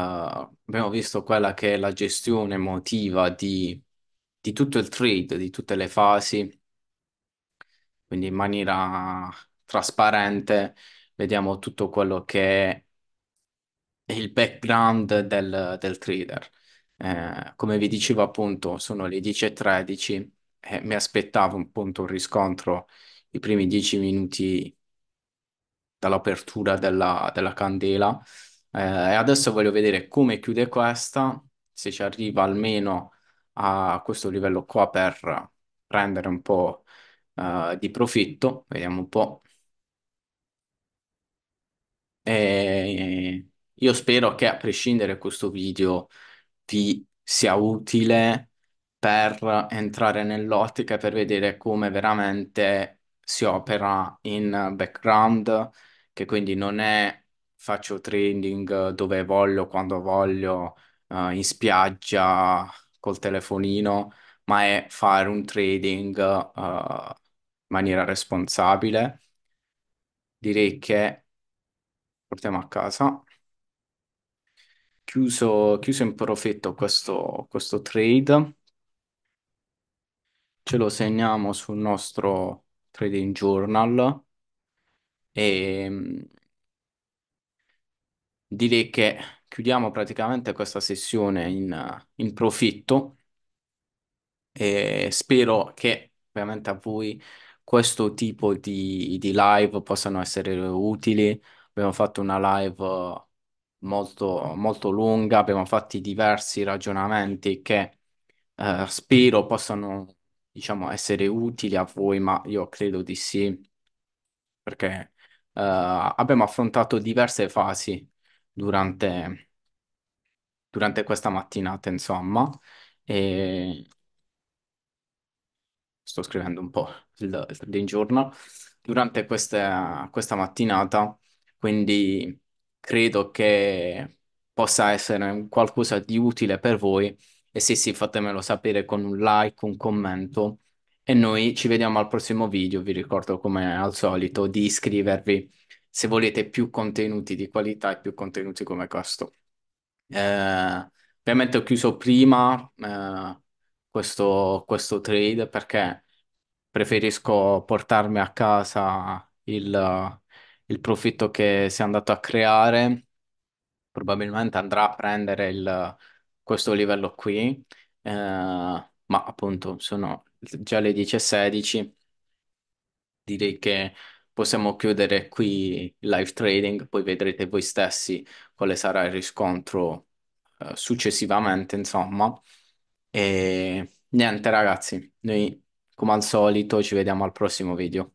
A: abbiamo visto quella che è la gestione emotiva di, di tutto il trade, di tutte le fasi, quindi in maniera trasparente vediamo tutto quello che è il background del, del trader. Eh, come vi dicevo appunto, sono le 10.13 eh, mi aspettavo un, punto, un riscontro i primi dieci minuti dall'apertura della, della candela. Eh, e adesso voglio vedere come chiude questa, se ci arriva almeno a questo livello qua per prendere un po' eh, di profitto. Vediamo un po'. E io spero che a prescindere questo video vi sia utile per entrare nell'ottica e per vedere come veramente si opera in background, che quindi non è faccio trading dove voglio, quando voglio, eh, in spiaggia col telefonino, ma è fare un trading eh, in maniera responsabile. Direi che portiamo a casa. Chiuso, chiuso in profitto questo, questo trade ce lo segniamo sul nostro trading journal e mm, direi che chiudiamo praticamente questa sessione in, in profitto e spero che ovviamente a voi questo tipo di, di live possano essere utili. Abbiamo fatto una live molto, molto lunga, abbiamo fatto diversi ragionamenti che eh, spero possano diciamo, essere utili a voi, ma io credo di sì, perché eh, abbiamo affrontato diverse fasi durante, durante questa mattinata, insomma, e sto scrivendo un po' il, il day durante queste- questa mattinata, quindi credo che possa essere qualcosa di utile per voi e se sì, fatemelo sapere con un like, un commento. E noi ci vediamo al prossimo video. Vi ricordo, come al solito, di iscrivervi se volete più contenuti di qualità e più contenuti come questo. Eh, ovviamente ho chiuso prima eh, questo, questo trade perché preferisco portarmi a casa il, il profitto che si è andato a creare. Probabilmente andrà a prendere il questo livello qui, eh, ma appunto sono già le 10.16, direi che possiamo chiudere qui il live trading, poi vedrete voi stessi quale sarà il riscontro eh, successivamente, insomma. E niente ragazzi, noi come al solito ci vediamo al prossimo video.